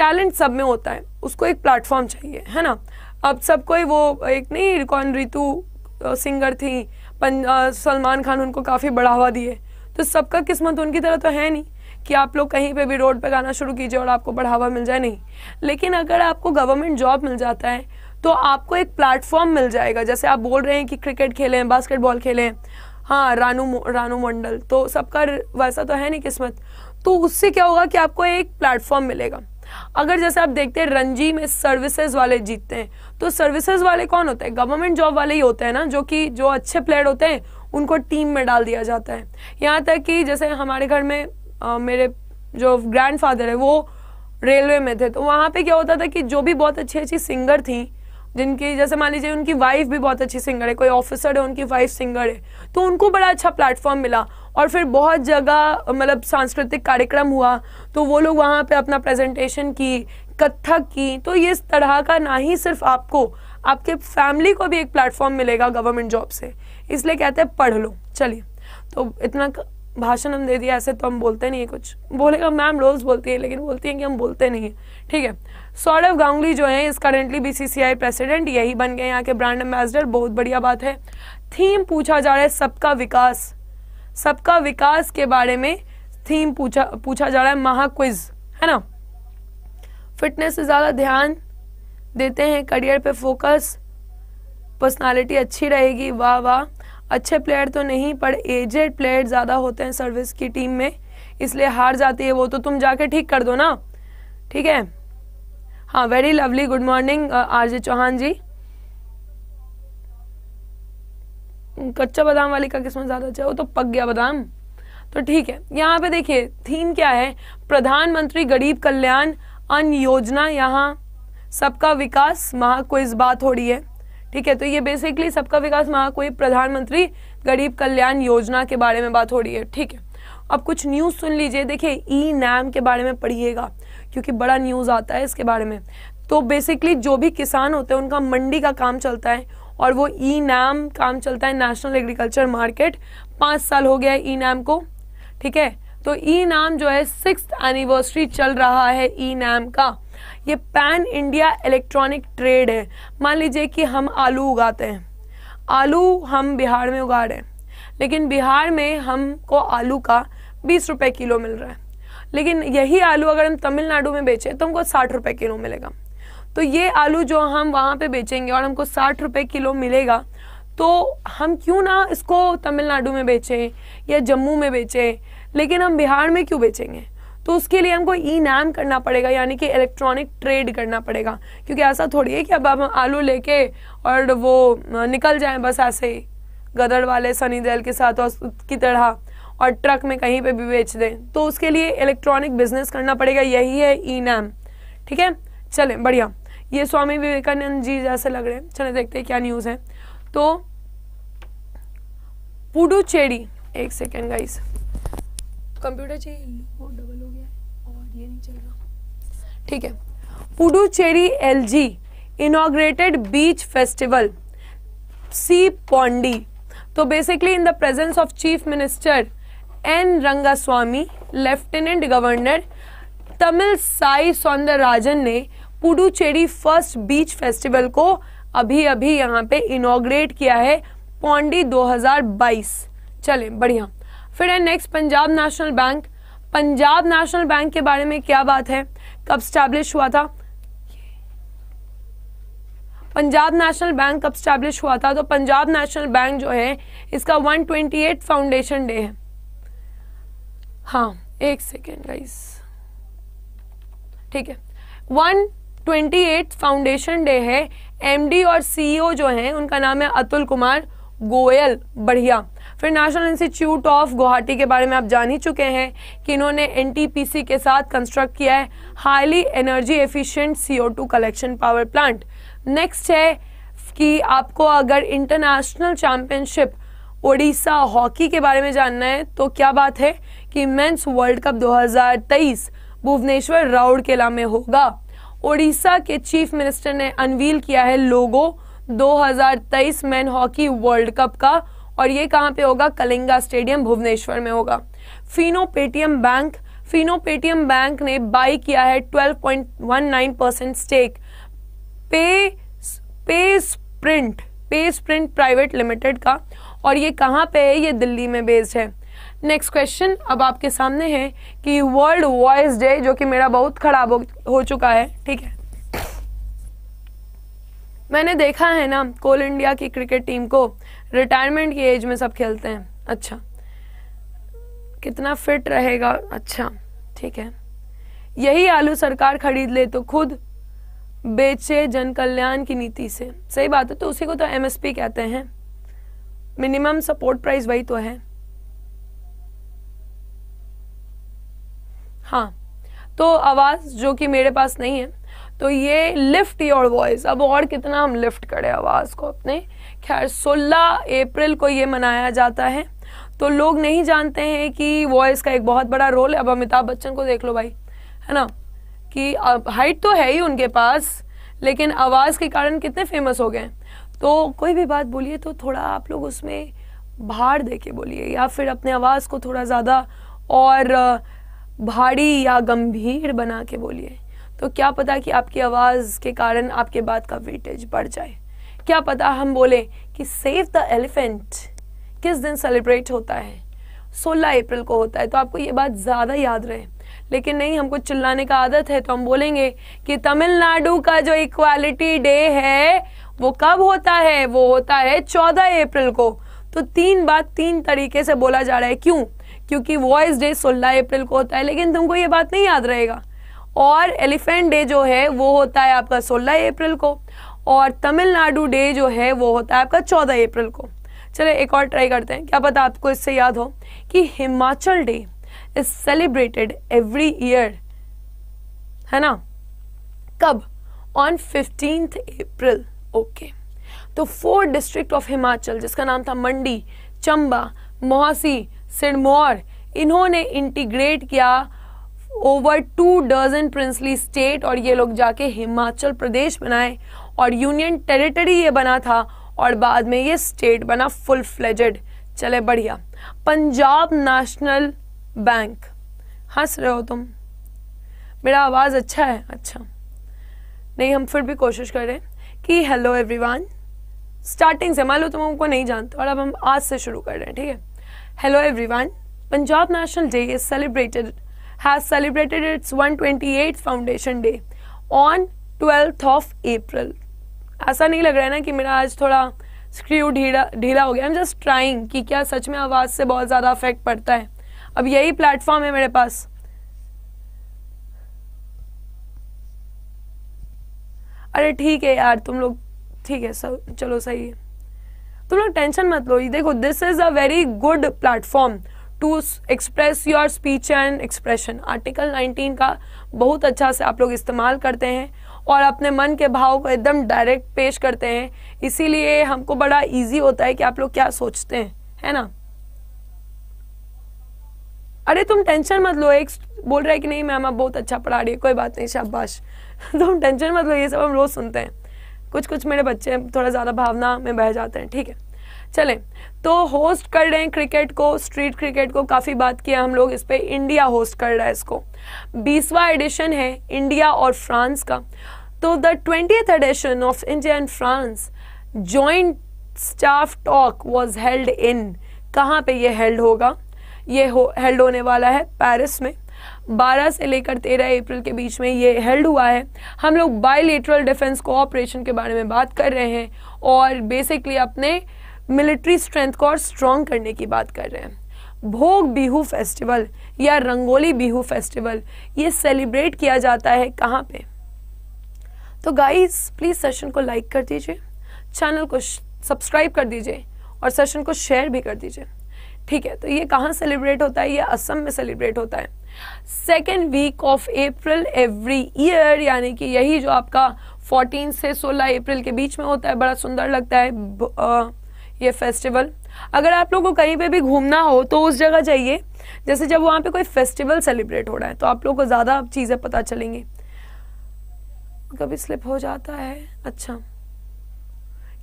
टैलेंट सब में होता है उसको एक प्लेटफॉर्म चाहिए है ना अब सब कोई वो एक नहीं कौन रितु सिंगर थी सलमान खान उनको काफ़ी बढ़ावा दिए तो सबका किस्मत उनकी तरह तो है नहीं कि आप लोग कहीं पे भी रोड पे गाना शुरू कीजिए और आपको बढ़ावा मिल जाए नहीं लेकिन अगर आपको गवर्नमेंट जॉब मिल जाता है तो आपको एक प्लेटफॉर्म मिल जाएगा जैसे आप बोल रहे हैं कि क्रिकेट खेलें बास्केटबॉल खेलें हाँ रानू रानू मंडल तो सबका वैसा तो है नहीं किस्मत तो उससे क्या होगा कि आपको एक प्लेटफॉर्म मिलेगा अगर जैसे आप देखते हैं रणजी में सर्विसेज वाले जीतते हैं तो सर्विसेज वाले कौन होते हैं गवर्नमेंट जॉब वाले ही होते हैं ना जो कि जो अच्छे प्लेयर होते हैं उनको टीम में डाल दिया जाता है यहाँ तक कि जैसे हमारे घर में आ, मेरे जो ग्रैंडफादर है वो रेलवे में थे तो वहाँ पे क्या होता था कि जो भी बहुत अच्छी अच्छी सिंगर थी जिनकी जैसे मान लीजिए उनकी वाइफ भी बहुत अच्छी सिंगर है कोई ऑफिसर है उनकी वाइफ सिंगर है तो उनको बड़ा अच्छा प्लेटफॉर्म मिला और फिर बहुत जगह मतलब सांस्कृतिक कार्यक्रम हुआ तो वो लोग वहाँ पे अपना प्रेजेंटेशन की कथक की तो ये इस तरह का ना ही सिर्फ आपको आपके फैमिली को भी एक प्लेटफॉर्म मिलेगा गवर्नमेंट जॉब से इसलिए कहते हैं पढ़ लो चलिए तो इतना भाषण हम दे दिया ऐसे तो हम बोलते नहीं है कुछ बोलेगा मैम रोज़ बोलती है लेकिन बोलती है कि हम बोलते नहीं हैं ठीक है सौरव गांगुली जो है इस करेंटली बीसीसीआई प्रेसिडेंट यही बन गए यहाँ के ब्रांड एम्बेसडर बहुत बढ़िया बात है थीम पूछा जा रहा है सबका विकास सबका विकास के बारे में थीम पूछा पूछा जा रहा है महाक्विज है ना फिटनेस से ज़्यादा ध्यान देते हैं करियर पे फोकस पर्सनालिटी अच्छी रहेगी वाह वाह अच्छे प्लेयर तो नहीं पर एजेड प्लेयर ज़्यादा होते हैं सर्विस की टीम में इसलिए हार जाती है वो तो तुम जाके ठीक कर दो ना ठीक है हाँ very lovely good morning RJ Chauhan ji Kacha Badam वाली का किस्मत ज़्यादा अच्छा वो तो पक गया बादाम तो ठीक है यहाँ पे देखिए थीम क्या है प्रधानमंत्री गरीब कल्याण अन्न योजना यहाँ सबका विकास महा को इस बात हो रही है ठीक है तो ये बेसिकली सबका विकास महा कोई प्रधानमंत्री गरीब कल्याण योजना के बारे में बात हो रही है ठीक है अब कुछ न्यूज़ सुन लीजिए देखिए ई नैम के बारे में पढ़िएगा क्योंकि बड़ा न्यूज़ आता है इसके बारे में तो बेसिकली जो भी किसान होते हैं उनका मंडी का काम चलता है और वो ई नाम काम चलता है नेशनल एग्रीकल्चर मार्केट पाँच साल हो गया है ई नाम को ठीक है तो ई नाम जो है सिक्स एनिवर्सरी चल रहा है ई नाम का ये पैन इंडिया इलेक्ट्रॉनिक ट्रेड है मान लीजिए कि हम आलू उगाते हैं आलू हम बिहार में उगा रहे हैं लेकिन बिहार में हमको आलू का बीस रुपये किलो मिल रहा है लेकिन यही आलू अगर हम तमिलनाडु में बेचें तो हमको साठ रुपये किलो मिलेगा तो ये आलू जो हम वहाँ पे बेचेंगे और हमको साठ रुपये किलो मिलेगा तो हम क्यों ना इसको तमिलनाडु में बेचें या जम्मू में बेचें लेकिन हम बिहार में क्यों बेचेंगे तो उसके लिए हमको ई नाम करना पड़ेगा यानी कि इलेक्ट्रॉनिक ट्रेड करना पड़ेगा क्योंकि ऐसा थोड़ी है कि अब हम आलू लेके और वो निकल जाएं बस ऐसे ही गदड़ वाले सनी देल के साथ और की तरह और ट्रक में कहीं पे भी बेच दें तो उसके लिए इलेक्ट्रॉनिक बिजनेस करना पड़ेगा यही है ई नैम ठीक है चले बढ़िया ये स्वामी विवेकानंद जी जैसे लग रहे हैं चले देखते हैं क्या न्यूज़ है तो पुडुचेरी एक सेकेंड गाइस कंप्यूटर चाहिए वो डबल हो गया और ये नहीं चल रहा ठीक है Puducherry L G inaugurated beach festival sea Pondy तो basically in the presence of chief minister N Rangaswamy lieutenant governor Tamilisai Soundararajan ने पुडुचेरी फर्स्ट बीच फेस्टिवल को अभी अभी यहाँ पे इनोग्रेट किया है पौंडी 2022 चले बढ़िया फिर है next Punjab National Bank Punjab National Bank के बारे में क्या बात है कब स्टैब्लिश हुआ था पंजाब नेशनल बैंक कब स्टैब्लिश हुआ था तो पंजाब नेशनल बैंक जो है इसका 128 फाउंडेशन डे है हाँ एक सेकेंड गाइस ठीक है one twenty eight foundation day है एमडी और सीईओ e जो हैं उनका नाम है अतुल कुमार गोयल बढ़िया फिर नेशनल इंस्टीट्यूट ऑफ गुवाहाटी के बारे में आप जान ही चुके हैं कि इन्होंने एनटीपीसी के साथ कंस्ट्रक्ट किया है highly energy efficient CO collection power plant next है कि आपको अगर इंटरनेशनल चैम्पियनशिप ओडिशा हॉकी के बारे में जानना है तो क्या बात है कि men's world cup 2023 Bhubaneswar Rourkela में होगा ओडिशा के चीफ मिनिस्टर ने अनवील किया है logo 2023 man hockey world cup का और ये कहाँ पे होगा कलिंगा स्टेडियम भुवनेश्वर में होगा Fino Paytm Bank Fino Paytm Bank ने बाई किया है 12.19 परसेंट स्टेक पे पे स्प्रिंट पे स्प्रिंट प्राइवेट लिमिटेड का और ये कहाँ पे है ये दिल्ली में बेस्ड है नेक्स्ट क्वेश्चन अब आपके सामने है कि वर्ल्ड वॉइस डे जो कि मेरा बहुत खराब हो, हो चुका है ठीक है मैंने देखा है ना कोल इंडिया की क्रिकेट टीम को रिटायरमेंट की एज में सब खेलते हैं अच्छा कितना फिट रहेगा अच्छा ठीक है यही आलू सरकार खरीद ले तो खुद बेचे जन कल्याण की नीति से सही बात है तो उसी को तो एमएसपी कहते हैं मिनिमम सपोर्ट प्राइस वही तो है हाँ तो आवाज़ जो कि मेरे पास नहीं है तो ये लिफ्ट योर वॉइस अब और कितना हम लिफ्ट करें आवाज़ को अपने खैर 16 अप्रैल को ये मनाया जाता है तो लोग नहीं जानते हैं कि वॉइस का एक बहुत बड़ा रोल है अब अमिताभ बच्चन को देख लो भाई है ना कि अब हाइट तो है ही उनके पास लेकिन आवाज़ के कारण कितने फेमस हो गए तो कोई भी बात बोलिए तो थोड़ा आप लोग उसमें भार दे के बोलिए या फिर अपने आवाज़ को थोड़ा ज़्यादा और भारी या गंभीर बना के बोलिए तो क्या पता कि आपकी आवाज़ के कारण आपके बात का वेटेज बढ़ जाए क्या पता हम बोले कि सेव द एलिफेंट किस दिन सेलिब्रेट होता है 16 अप्रैल को होता है तो आपको ये बात ज़्यादा याद रहे लेकिन नहीं हमको चिल्लाने का आदत है तो हम बोलेंगे कि तमिलनाडु का जो इक्वालिटी डे है वो कब होता है वो होता है 14 अप्रैल को तो तीन बात तीन तरीके से बोला जा रहा है क्यों क्योंकि वॉइस डे 16 अप्रैल को होता है लेकिन तुमको ये बात नहीं याद रहेगा और एलिफेंट डे जो है वो होता है आपका 16 अप्रैल को और तमिलनाडु डे जो है वो होता है आपका 14 अप्रैल को चले एक और ट्राई करते हैं क्या पता आपको इससे याद हो कि Himachal day is celebrated every year है ना कब ऑन फिफ्टीन अप्रैल ओके तो फोर डिस्ट्रिक्ट ऑफ हिमाचल जिसका नाम था मंडी चंबा मोहसी सिरमौर इन्होंने इंटीग्रेट किया over two dozen princely state और ये लोग जाके हिमाचल प्रदेश बनाए और यूनियन टेरिटरी ये बना था और बाद में ये स्टेट बना फुल फ्लेजेड चले बढ़िया पंजाब नेशनल बैंक हंस रहे हो तुम मेरा आवाज़ अच्छा है अच्छा नहीं हम फिर भी कोशिश कर रहे हैं कि हेलो एवरीवन स्टार्टिंग से मान लो तुम हमको नहीं जानते और अब हम आज से शुरू कर रहे हैं ठीक है Hello everyone. Punjab National Day is celebrated has celebrated its 128th foundation day on twelfth of April ऐसा नहीं लग रहा है ना कि मेरा आज थोड़ा स्क्रू ढीला ढीला हो गया आई एम जस्ट ट्राइंग कि क्या सच में आवाज़ से बहुत ज़्यादा अफेक्ट पड़ता है अब यही प्लेटफॉर्म है मेरे पास अरे ठीक है यार तुम लोग ठीक है सब चलो सही है तुम लोग टेंशन मत लो देखो this is a very good platform to express your speech and expression article 19 का बहुत अच्छा से आप लोग इस्तेमाल करते हैं और अपने मन के भाव को एकदम डायरेक्ट पेश करते हैं इसीलिए हमको बड़ा इजी होता है कि आप लोग क्या सोचते हैं है ना अरे तुम टेंशन मत लो एक बोल रहा है कि नहीं मैम आप बहुत अच्छा पढ़ा रही है कोई बात नहीं शाबाश (laughs) तुम टेंशन मत लो ये सब हम रोज सुनते हैं कुछ कुछ मेरे बच्चे थोड़ा ज़्यादा भावना में बह जाते हैं ठीक है चले तो होस्ट कर रहे हैं क्रिकेट को स्ट्रीट क्रिकेट को काफ़ी बात किया हम लोग इस पर इंडिया होस्ट कर रहा है इसको बीसवा एडिशन है इंडिया और फ्रांस का तो the twenty edition of India and France joint staff talk was held in कहाँ पे ये हेल्ड होगा ये हो हेल्ड होने वाला है पेरिस में 12 से लेकर 13 अप्रैल के बीच में ये हेल्ड हुआ है हम लोग बायलेटरल डिफेंस कोऑपरेशन के बारे में बात कर रहे हैं और बेसिकली अपने मिलिट्री स्ट्रेंथ को और स्ट्रॉन्ग करने की बात कर रहे हैं भोग बिहू फेस्टिवल या रंगोली बिहू फेस्टिवल ये सेलिब्रेट किया जाता है कहाँ पे तो गाइस प्लीज़ सेशन को लाइक कर दीजिए चैनल को सब्सक्राइब कर दीजिए और सेशन को शेयर भी कर दीजिए ठीक है तो ये कहाँ सेलिब्रेट होता है ये असम में सेलिब्रेट होता है second week of April every year यानी कि यही जो आपका 14 से 16 अप्रैल के बीच में होता है बड़ा सुंदर लगता है ये फेस्टिवल अगर आप लोगों को कहीं पे भी घूमना हो तो उस जगह जाइए जैसे जब वहाँ पे कोई फेस्टिवल सेलिब्रेट हो रहा है तो आप लोगों को ज़्यादा चीज़ें पता चलेंगी कभी स्लिप हो जाता है अच्छा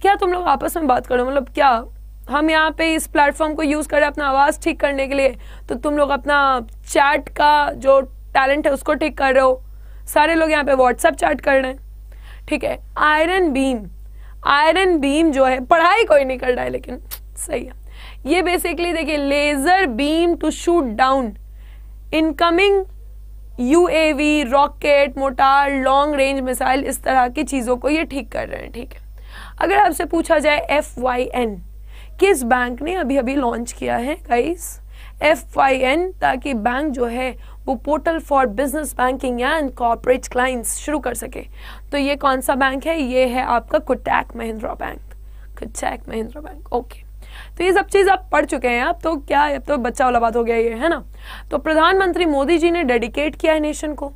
क्या तुम लोग आपस में बात करो मतलब क्या हम यहाँ पे इस प्लेटफॉर्म को यूज़ करें अपना आवाज़ ठीक करने के लिए तो तुम लोग अपना चैट का जो टैलेंट है उसको ठीक कर रहे हो सारे लोग यहाँ पे व्हाट्सअप चैट कर रहे हैं ठीक है आयरन बीम आयरन बीम जो है पढ़ाई कोई नहीं कर रहा है लेकिन सही है ये बेसिकली देखिए laser beam to shoot down incoming V rocket mortar long range missile इस तरह की चीज़ों को ये ठीक कर रहे हैं ठीक है अगर आपसे पूछा जाए एफ वाई एन किस बैंक ने अभी अभी लॉन्च किया है गाइस एफ वाई एन ताकि बैंक जो है वो portal for business banking and corporate clients शुरू कर सके तो ये कौन सा बैंक है ये है आपका Kotak Mahindra Bank Kotak Mahindra Bank okay तो ये सब चीज़ आप पढ़ चुके हैं अब तो क्या अब तो बच्चा वाला बात हो गया ये है ना तो प्रधानमंत्री मोदी जी ने डेडिकेट किया है नेशन को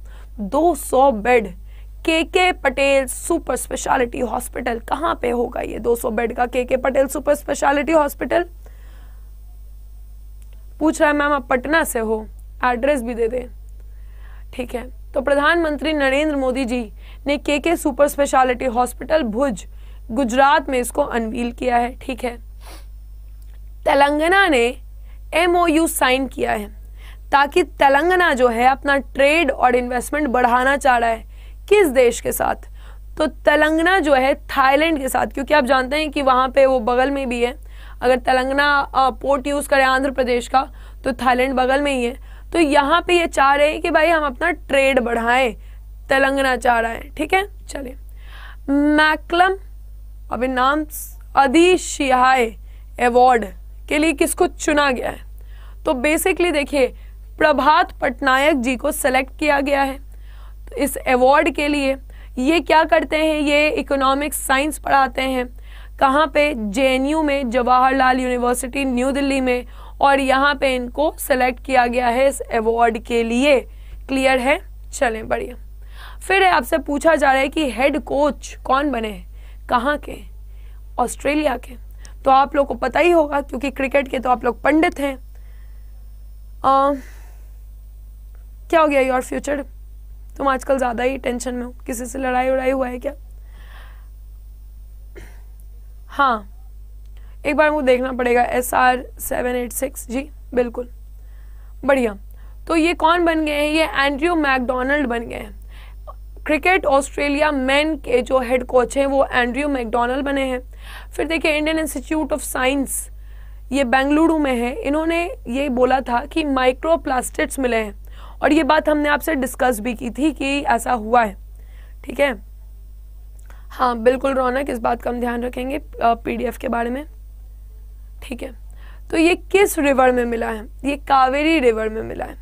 200 बेड के के पटेल सुपर स्पेशलिटी हॉस्पिटल कहाँ पे होगा ये 200 बेड का के के पटेल सुपर स्पेशलिटी हॉस्पिटल पूछ रहा है मैम आप पटना से हो एड्रेस भी दे दें ठीक है तो प्रधानमंत्री नरेंद्र मोदी जी ने K K super speciality hospital Bhuj Gujarat में इसको अनवील किया है ठीक है तेलंगाना ने एमओयू साइन किया है ताकि तेलंगाना जो है अपना ट्रेड और इन्वेस्टमेंट बढ़ाना चाह रहा है किस देश के साथ तो तेलंगाना जो है थाईलैंड के साथ क्योंकि आप जानते हैं कि वहाँ पे वो बगल में भी है अगर तेलंगाना पोर्ट यूज़ करें आंध्र प्रदेश का तो थाईलैंड बगल में ही है तो यहाँ पे ये चाह रहे हैं कि भाई हम अपना ट्रेड बढ़ाएं तेलंगाना चाह रहा है ठीक है चलिए मैकलम अभी नाम अधिशिहाय अवार्ड के लिए किसको चुना गया है तो बेसिकली देखिए प्रभात पटनायक जी को सेलेक्ट किया गया है इस अवार्ड के लिए ये क्या करते हैं ये इकोनॉमिक्स साइंस पढ़ाते हैं कहाँ पे जे में जवाहरलाल यूनिवर्सिटी न्यू दिल्ली में और यहाँ पे इनको सेलेक्ट किया गया है इस अवार्ड के लिए क्लियर है चलें बढ़िया फिर आपसे पूछा जा रहा है कि हेड कोच कौन बने हैं कहाँ के ऑस्ट्रेलिया के तो आप लोग को पता ही होगा क्योंकि क्रिकेट के तो आप लोग पंडित हैं आ, क्या हो गया योर फ्यूचर तुम आजकल ज़्यादा ही टेंशन में हो किसी से लड़ाई उड़ाई हुआ है क्या हाँ एक बार मुझे देखना पड़ेगा S R seven eight six जी बिल्कुल बढ़िया तो ये कौन बन गए हैं ये एंड्रयू मैकडोनल्ड बन गए हैं क्रिकेट ऑस्ट्रेलिया मैन के जो हेड कोच हैं वो एंड्रयू मैकडोनल्ड बने हैं फिर देखिए इंडियन इंस्टीट्यूट ऑफ साइंस ये बेंगलुरु में है इन्होंने ये बोला था कि माइक्रो प्लास्टिक्स मिले हैं और ये बात हमने आपसे डिस्कस भी की थी कि ऐसा हुआ है ठीक है हाँ बिल्कुल रौनक इस बात का हम ध्यान रखेंगे पीडीएफ के बारे में ठीक है तो ये किस रिवर में मिला है ये कावेरी रिवर में मिला है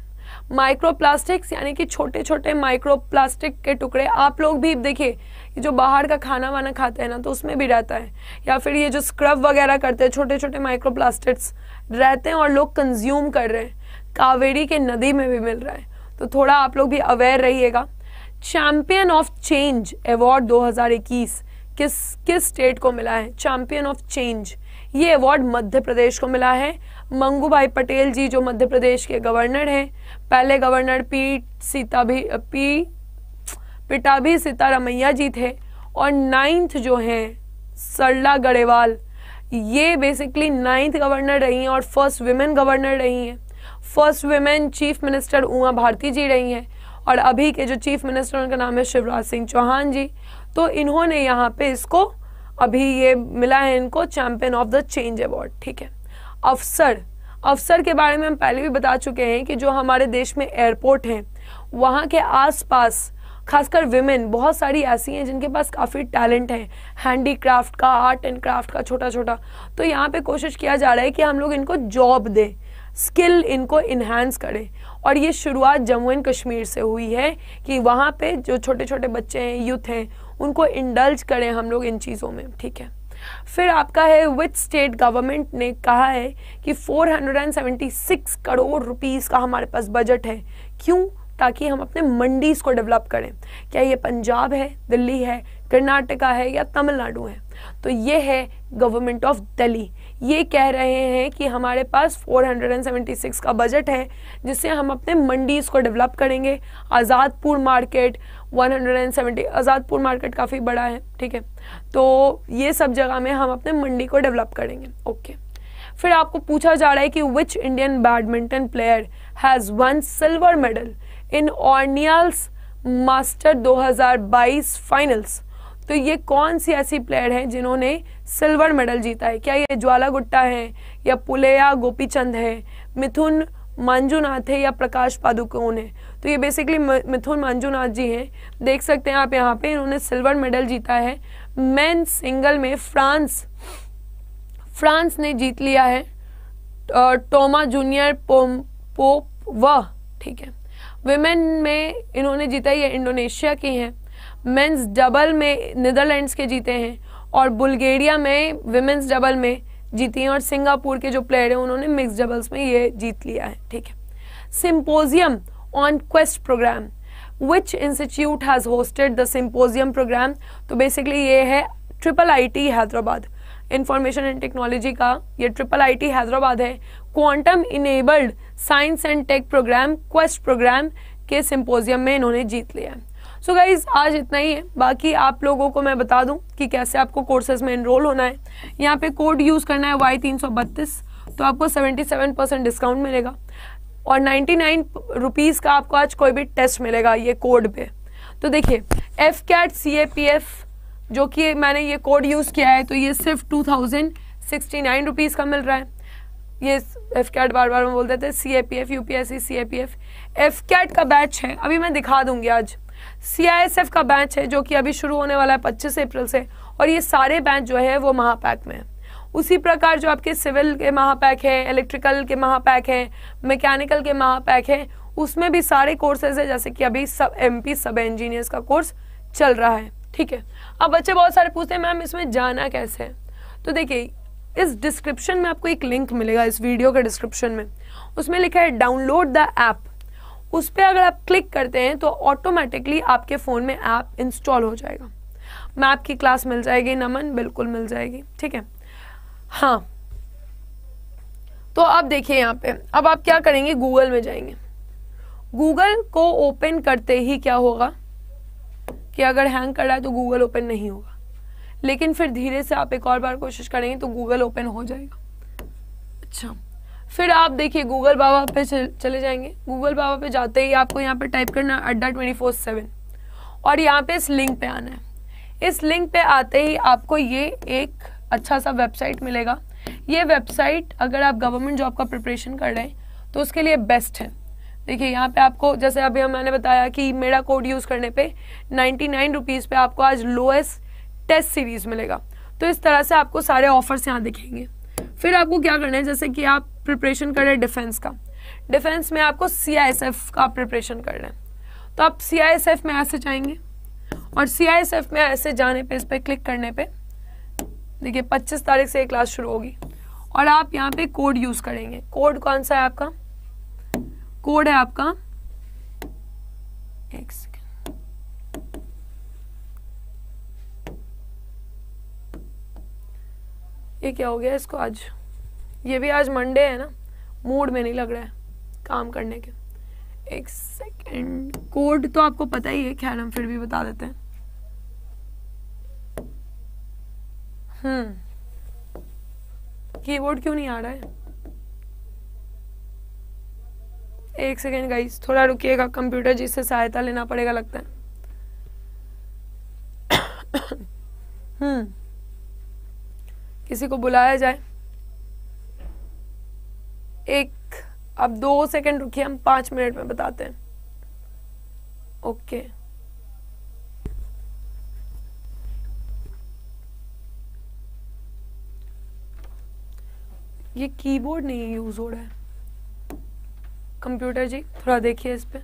माइक्रोप्लास्टिक्स यानी कि छोटे छोटे माइक्रोप्लास्टिक के टुकड़े आप लोग भी देखिए ये जो बाहर का खाना वाना खाते हैं ना तो उसमें भी रहता है या फिर ये जो स्क्रब वगैरह करते हैं छोटे छोटे माइक्रोप्लास्टिक्स रहते हैं और लोग कंज्यूम कर रहे हैं कावेरी के नदी में भी मिल रहा है तो थोड़ा आप लोग भी अवेयर रहिएगा चैंपियन ऑफ चेंज अवार्ड 2021 किस किस स्टेट को मिला है चैंपियन ऑफ चेंज ये अवार्ड मध्य प्रदेश को मिला है मंगू भाई पटेल जी जो मध्य प्रदेश के गवर्नर हैं पहले गवर्नर पी सीता भी पी पिटाभी सीतारामैया जी थे और नाइन्थ जो हैं सरला गढ़ेवाल ये बेसिकली नाइन्थ गवर्नर रही हैं और फर्स्ट वुमेन गवर्नर रही हैं first women chief minister Uma Bharti ji रही हैं और अभी के जो चीफ मिनिस्टर उनका नाम है शिवराज सिंह चौहान जी तो इन्होंने यहाँ पे इसको अभी ये मिला है इनको champion of the change award ठीक है अफसर अफसर के बारे में हम पहले भी बता चुके हैं कि जो हमारे देश में एयरपोर्ट हैं वहाँ के आसपास खासकर विमेन बहुत सारी ऐसी हैं जिनके पास काफ़ी टैलेंट है हैंडी का आर्ट एंड क्राफ्ट का छोटा छोटा तो यहाँ पे कोशिश किया जा रहा है कि हम लोग इनको जॉब दें स्किल इनको इन्हांस करें और ये शुरुआत जम्मू एंड कश्मीर से हुई है कि वहाँ पे जो छोटे छोटे बच्चे हैं यूथ हैं उनको इंडल्ज करें हम लोग इन चीज़ों में ठीक है फिर आपका है विथ स्टेट गवर्नमेंट ने कहा है कि 476 करोड़ रुपीस का हमारे पास बजट है क्यों ताकि हम अपने मंडीज़ को डेवलप करें क्या ये पंजाब है दिल्ली है कर्नाटका है या तमिलनाडु है तो ये है गवर्नमेंट ऑफ दिल्ली ये कह रहे हैं कि हमारे पास 476 का बजट है जिससे हम अपने मंडीज़ को डेवलप करेंगे आज़ादपुर मार्केट 170 आज़ादपुर मार्केट काफ़ी बड़ा है ठीक है तो ये सब जगह में हम अपने मंडी को डेवलप करेंगे ओके फिर आपको पूछा जा रहा है कि which Indian badminton player has won silver medal in Orleans master 2022 finals तो ये कौन सी ऐसी प्लेयर हैं जिन्होंने सिल्वर मेडल जीता है क्या ये ज्वाला गुट्टा है या पुलेया गोपीचंद है मिथुन मांजूनाथ है या प्रकाश पादुकोण है तो ये बेसिकली मिथुन मांजूनाथ जी हैं देख सकते हैं आप यहाँ पे इन्होंने सिल्वर मेडल जीता है मैन सिंगल में फ्रांस फ्रांस ने जीत लिया है टोमा जूनियर पोम पोप व ठीक है वेमेन में इन्होंने जीता ये इंडोनेशिया की हैं मेंस डबल में नीदरलैंड्स के जीते हैं और बुल्गेरिया में विमेंस डबल में जीती हैं और सिंगापुर के जो प्लेयर हैं उन्होंने मिक्स डबल्स में ये जीत लिया है ठीक है symposium on quest program which institute has hosted the symposium program तो बेसिकली ये है triple IT Hyderabad information and technology का ये ट्रिपल आईटी हैदराबाद है quantum enabled science and tech program quest program के सिंपोजियम में इन्होंने जीत लिया है सो so गाइज आज इतना ही है बाकी आप लोगों को मैं बता दूं कि कैसे आपको कोर्सेज में इनरोल होना है यहाँ पे कोड यूज़ करना है वाई तीन सौ बत्तीस तो आपको सेवेंटी सेवन परसेंट डिस्काउंट मिलेगा और नाइन्टी नाइन रुपीज़ का आपको आज कोई भी टेस्ट मिलेगा ये कोड पे तो देखिए F cat C A P F जो कि मैंने ये कोड यूज़ किया है तो ये सिर्फ two thousand sixty nine rupees का मिल रहा है ये एफ कैट बार बार में बोल देते C A P F U P S C A P F F cat का बैच है अभी मैं दिखा दूंगी आज सीआईएसएफ का बैच है जो कि अभी शुरू होने वाला है पच्चीस अप्रैल से और ये सारे बैच जो है वो महापैक में है उसी प्रकार जो आपके सिविल के महापैक है इलेक्ट्रिकल के महापैक है मैकेनिकल के महापैक है उसमें भी सारे कोर्सेज है जैसे कि अभी सब एम सब इंजीनियर्स का कोर्स चल रहा है ठीक है अब बच्चे बहुत सारे पूछते हैं मैम इसमें जाना कैसे है तो देखिए इस डिस्क्रिप्शन में आपको एक लिंक मिलेगा इस वीडियो के डिस्क्रिप्शन में उसमें लिखा है डाउनलोड द ऐप उस पर अगर आप क्लिक करते हैं तो ऑटोमेटिकली आपके फ़ोन में ऐप इंस्टॉल हो जाएगा मैप की क्लास मिल जाएगी नमन बिल्कुल मिल जाएगी ठीक है हाँ तो अब देखिए यहाँ पे अब आप क्या करेंगे गूगल में जाएंगे गूगल को ओपन करते ही क्या होगा कि अगर हैंग कर रहा है तो गूगल ओपन नहीं होगा लेकिन फिर धीरे से आप एक और बार कोशिश करेंगे तो गूगल ओपन हो जाएगा अच्छा फिर आप देखिए गूगल बाबा पे चले जाएंगे गूगल बाबा पे जाते ही आपको यहाँ पे टाइप करना अड्डा ट्वेंटी फोर सेवन और यहाँ पे इस लिंक पे आना है इस लिंक पे आते ही आपको ये एक अच्छा सा वेबसाइट मिलेगा ये वेबसाइट अगर आप गवर्नमेंट जॉब का प्रिपरेशन कर रहे हैं तो उसके लिए बेस्ट है देखिए यहाँ पे आपको जैसे अभी हम मैंने बताया कि मेरा कोड यूज़ करने पे नाइन्टी नाइन रुपीज़ पे आपको आज लोएस्ट टेस्ट सीरीज़ मिलेगा तो इस तरह से आपको सारे ऑफर्स यहाँ दिखेंगे फिर आपको क्या करना है जैसे कि आप प्रिपरेशन कर रहे हैं डिफेंस का डिफेंस में आपको सी का प्रिपरेशन कर रहे हैं तो आप सी में ऐसे जाएंगे और सी में ऐसे जाने पे इस पर क्लिक करने पे देखिए 25 तारीख से एक क्लास शुरू होगी और आप यहाँ पे कोड यूज़ करेंगे कोड कौन सा है आपका कोड है आपका एक ये क्या हो गया इसको आज ये भी आज मंडे है ना मूड में नहीं लग रहा है काम करने के एक सेकेंड कोड तो आपको पता ही है खैर हम फिर भी बता देते हैं हम्म कीबोर्ड क्यों नहीं आ रहा है एक सेकेंड गाइस थोड़ा रुकिएगा कंप्यूटर जी से सहायता लेना पड़ेगा लगता है (coughs) हम्म किसी को बुलाया जाए एक अब दो सेकंड रुकिए हम पांच मिनट में बताते हैं ओके ये कीबोर्ड नहीं यूज़ हो रहा है कंप्यूटर जी थोड़ा देखिए इस पर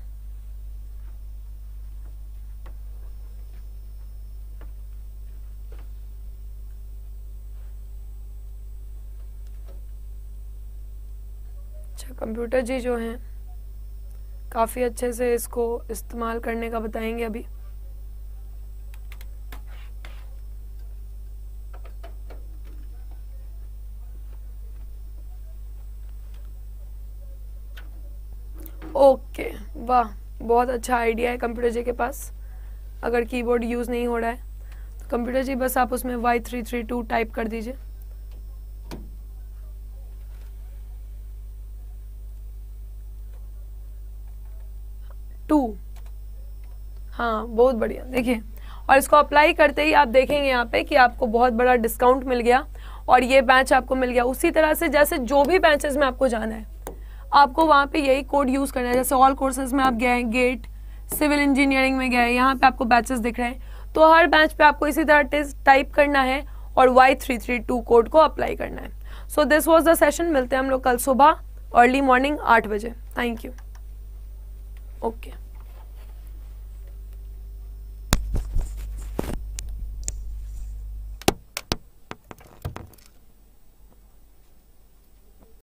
कंप्यूटर जी जो हैं काफ़ी अच्छे से इसको इस्तेमाल करने का बताएंगे अभी ओके वाह बहुत अच्छा आइडिया है कंप्यूटर जी के पास अगर कीबोर्ड यूज़ नहीं हो रहा है तो कंप्यूटर जी बस आप उसमें Y three three two type कर दीजिए हाँ बहुत बढ़िया देखिए और इसको अप्लाई करते ही आप देखेंगे यहाँ पे कि आपको बहुत बड़ा डिस्काउंट मिल गया और ये बैच आपको मिल गया उसी तरह से जैसे जो भी बैचेस में आपको जाना है आपको वहाँ पे यही कोड यूज़ करना है जैसे ऑल कोर्सेज में आप गए गेट सिविल इंजीनियरिंग में गए यहाँ पे आपको बैचेस दिख रहे हैं तो हर बैच पे आपको इसी तरह टेस्ट टाइप करना है और Y three three two code को अप्लाई करना है so this was the session मिलते हैं हम लोग कल सुबह अर्ली मॉर्निंग आठ बजे थैंक यू ओके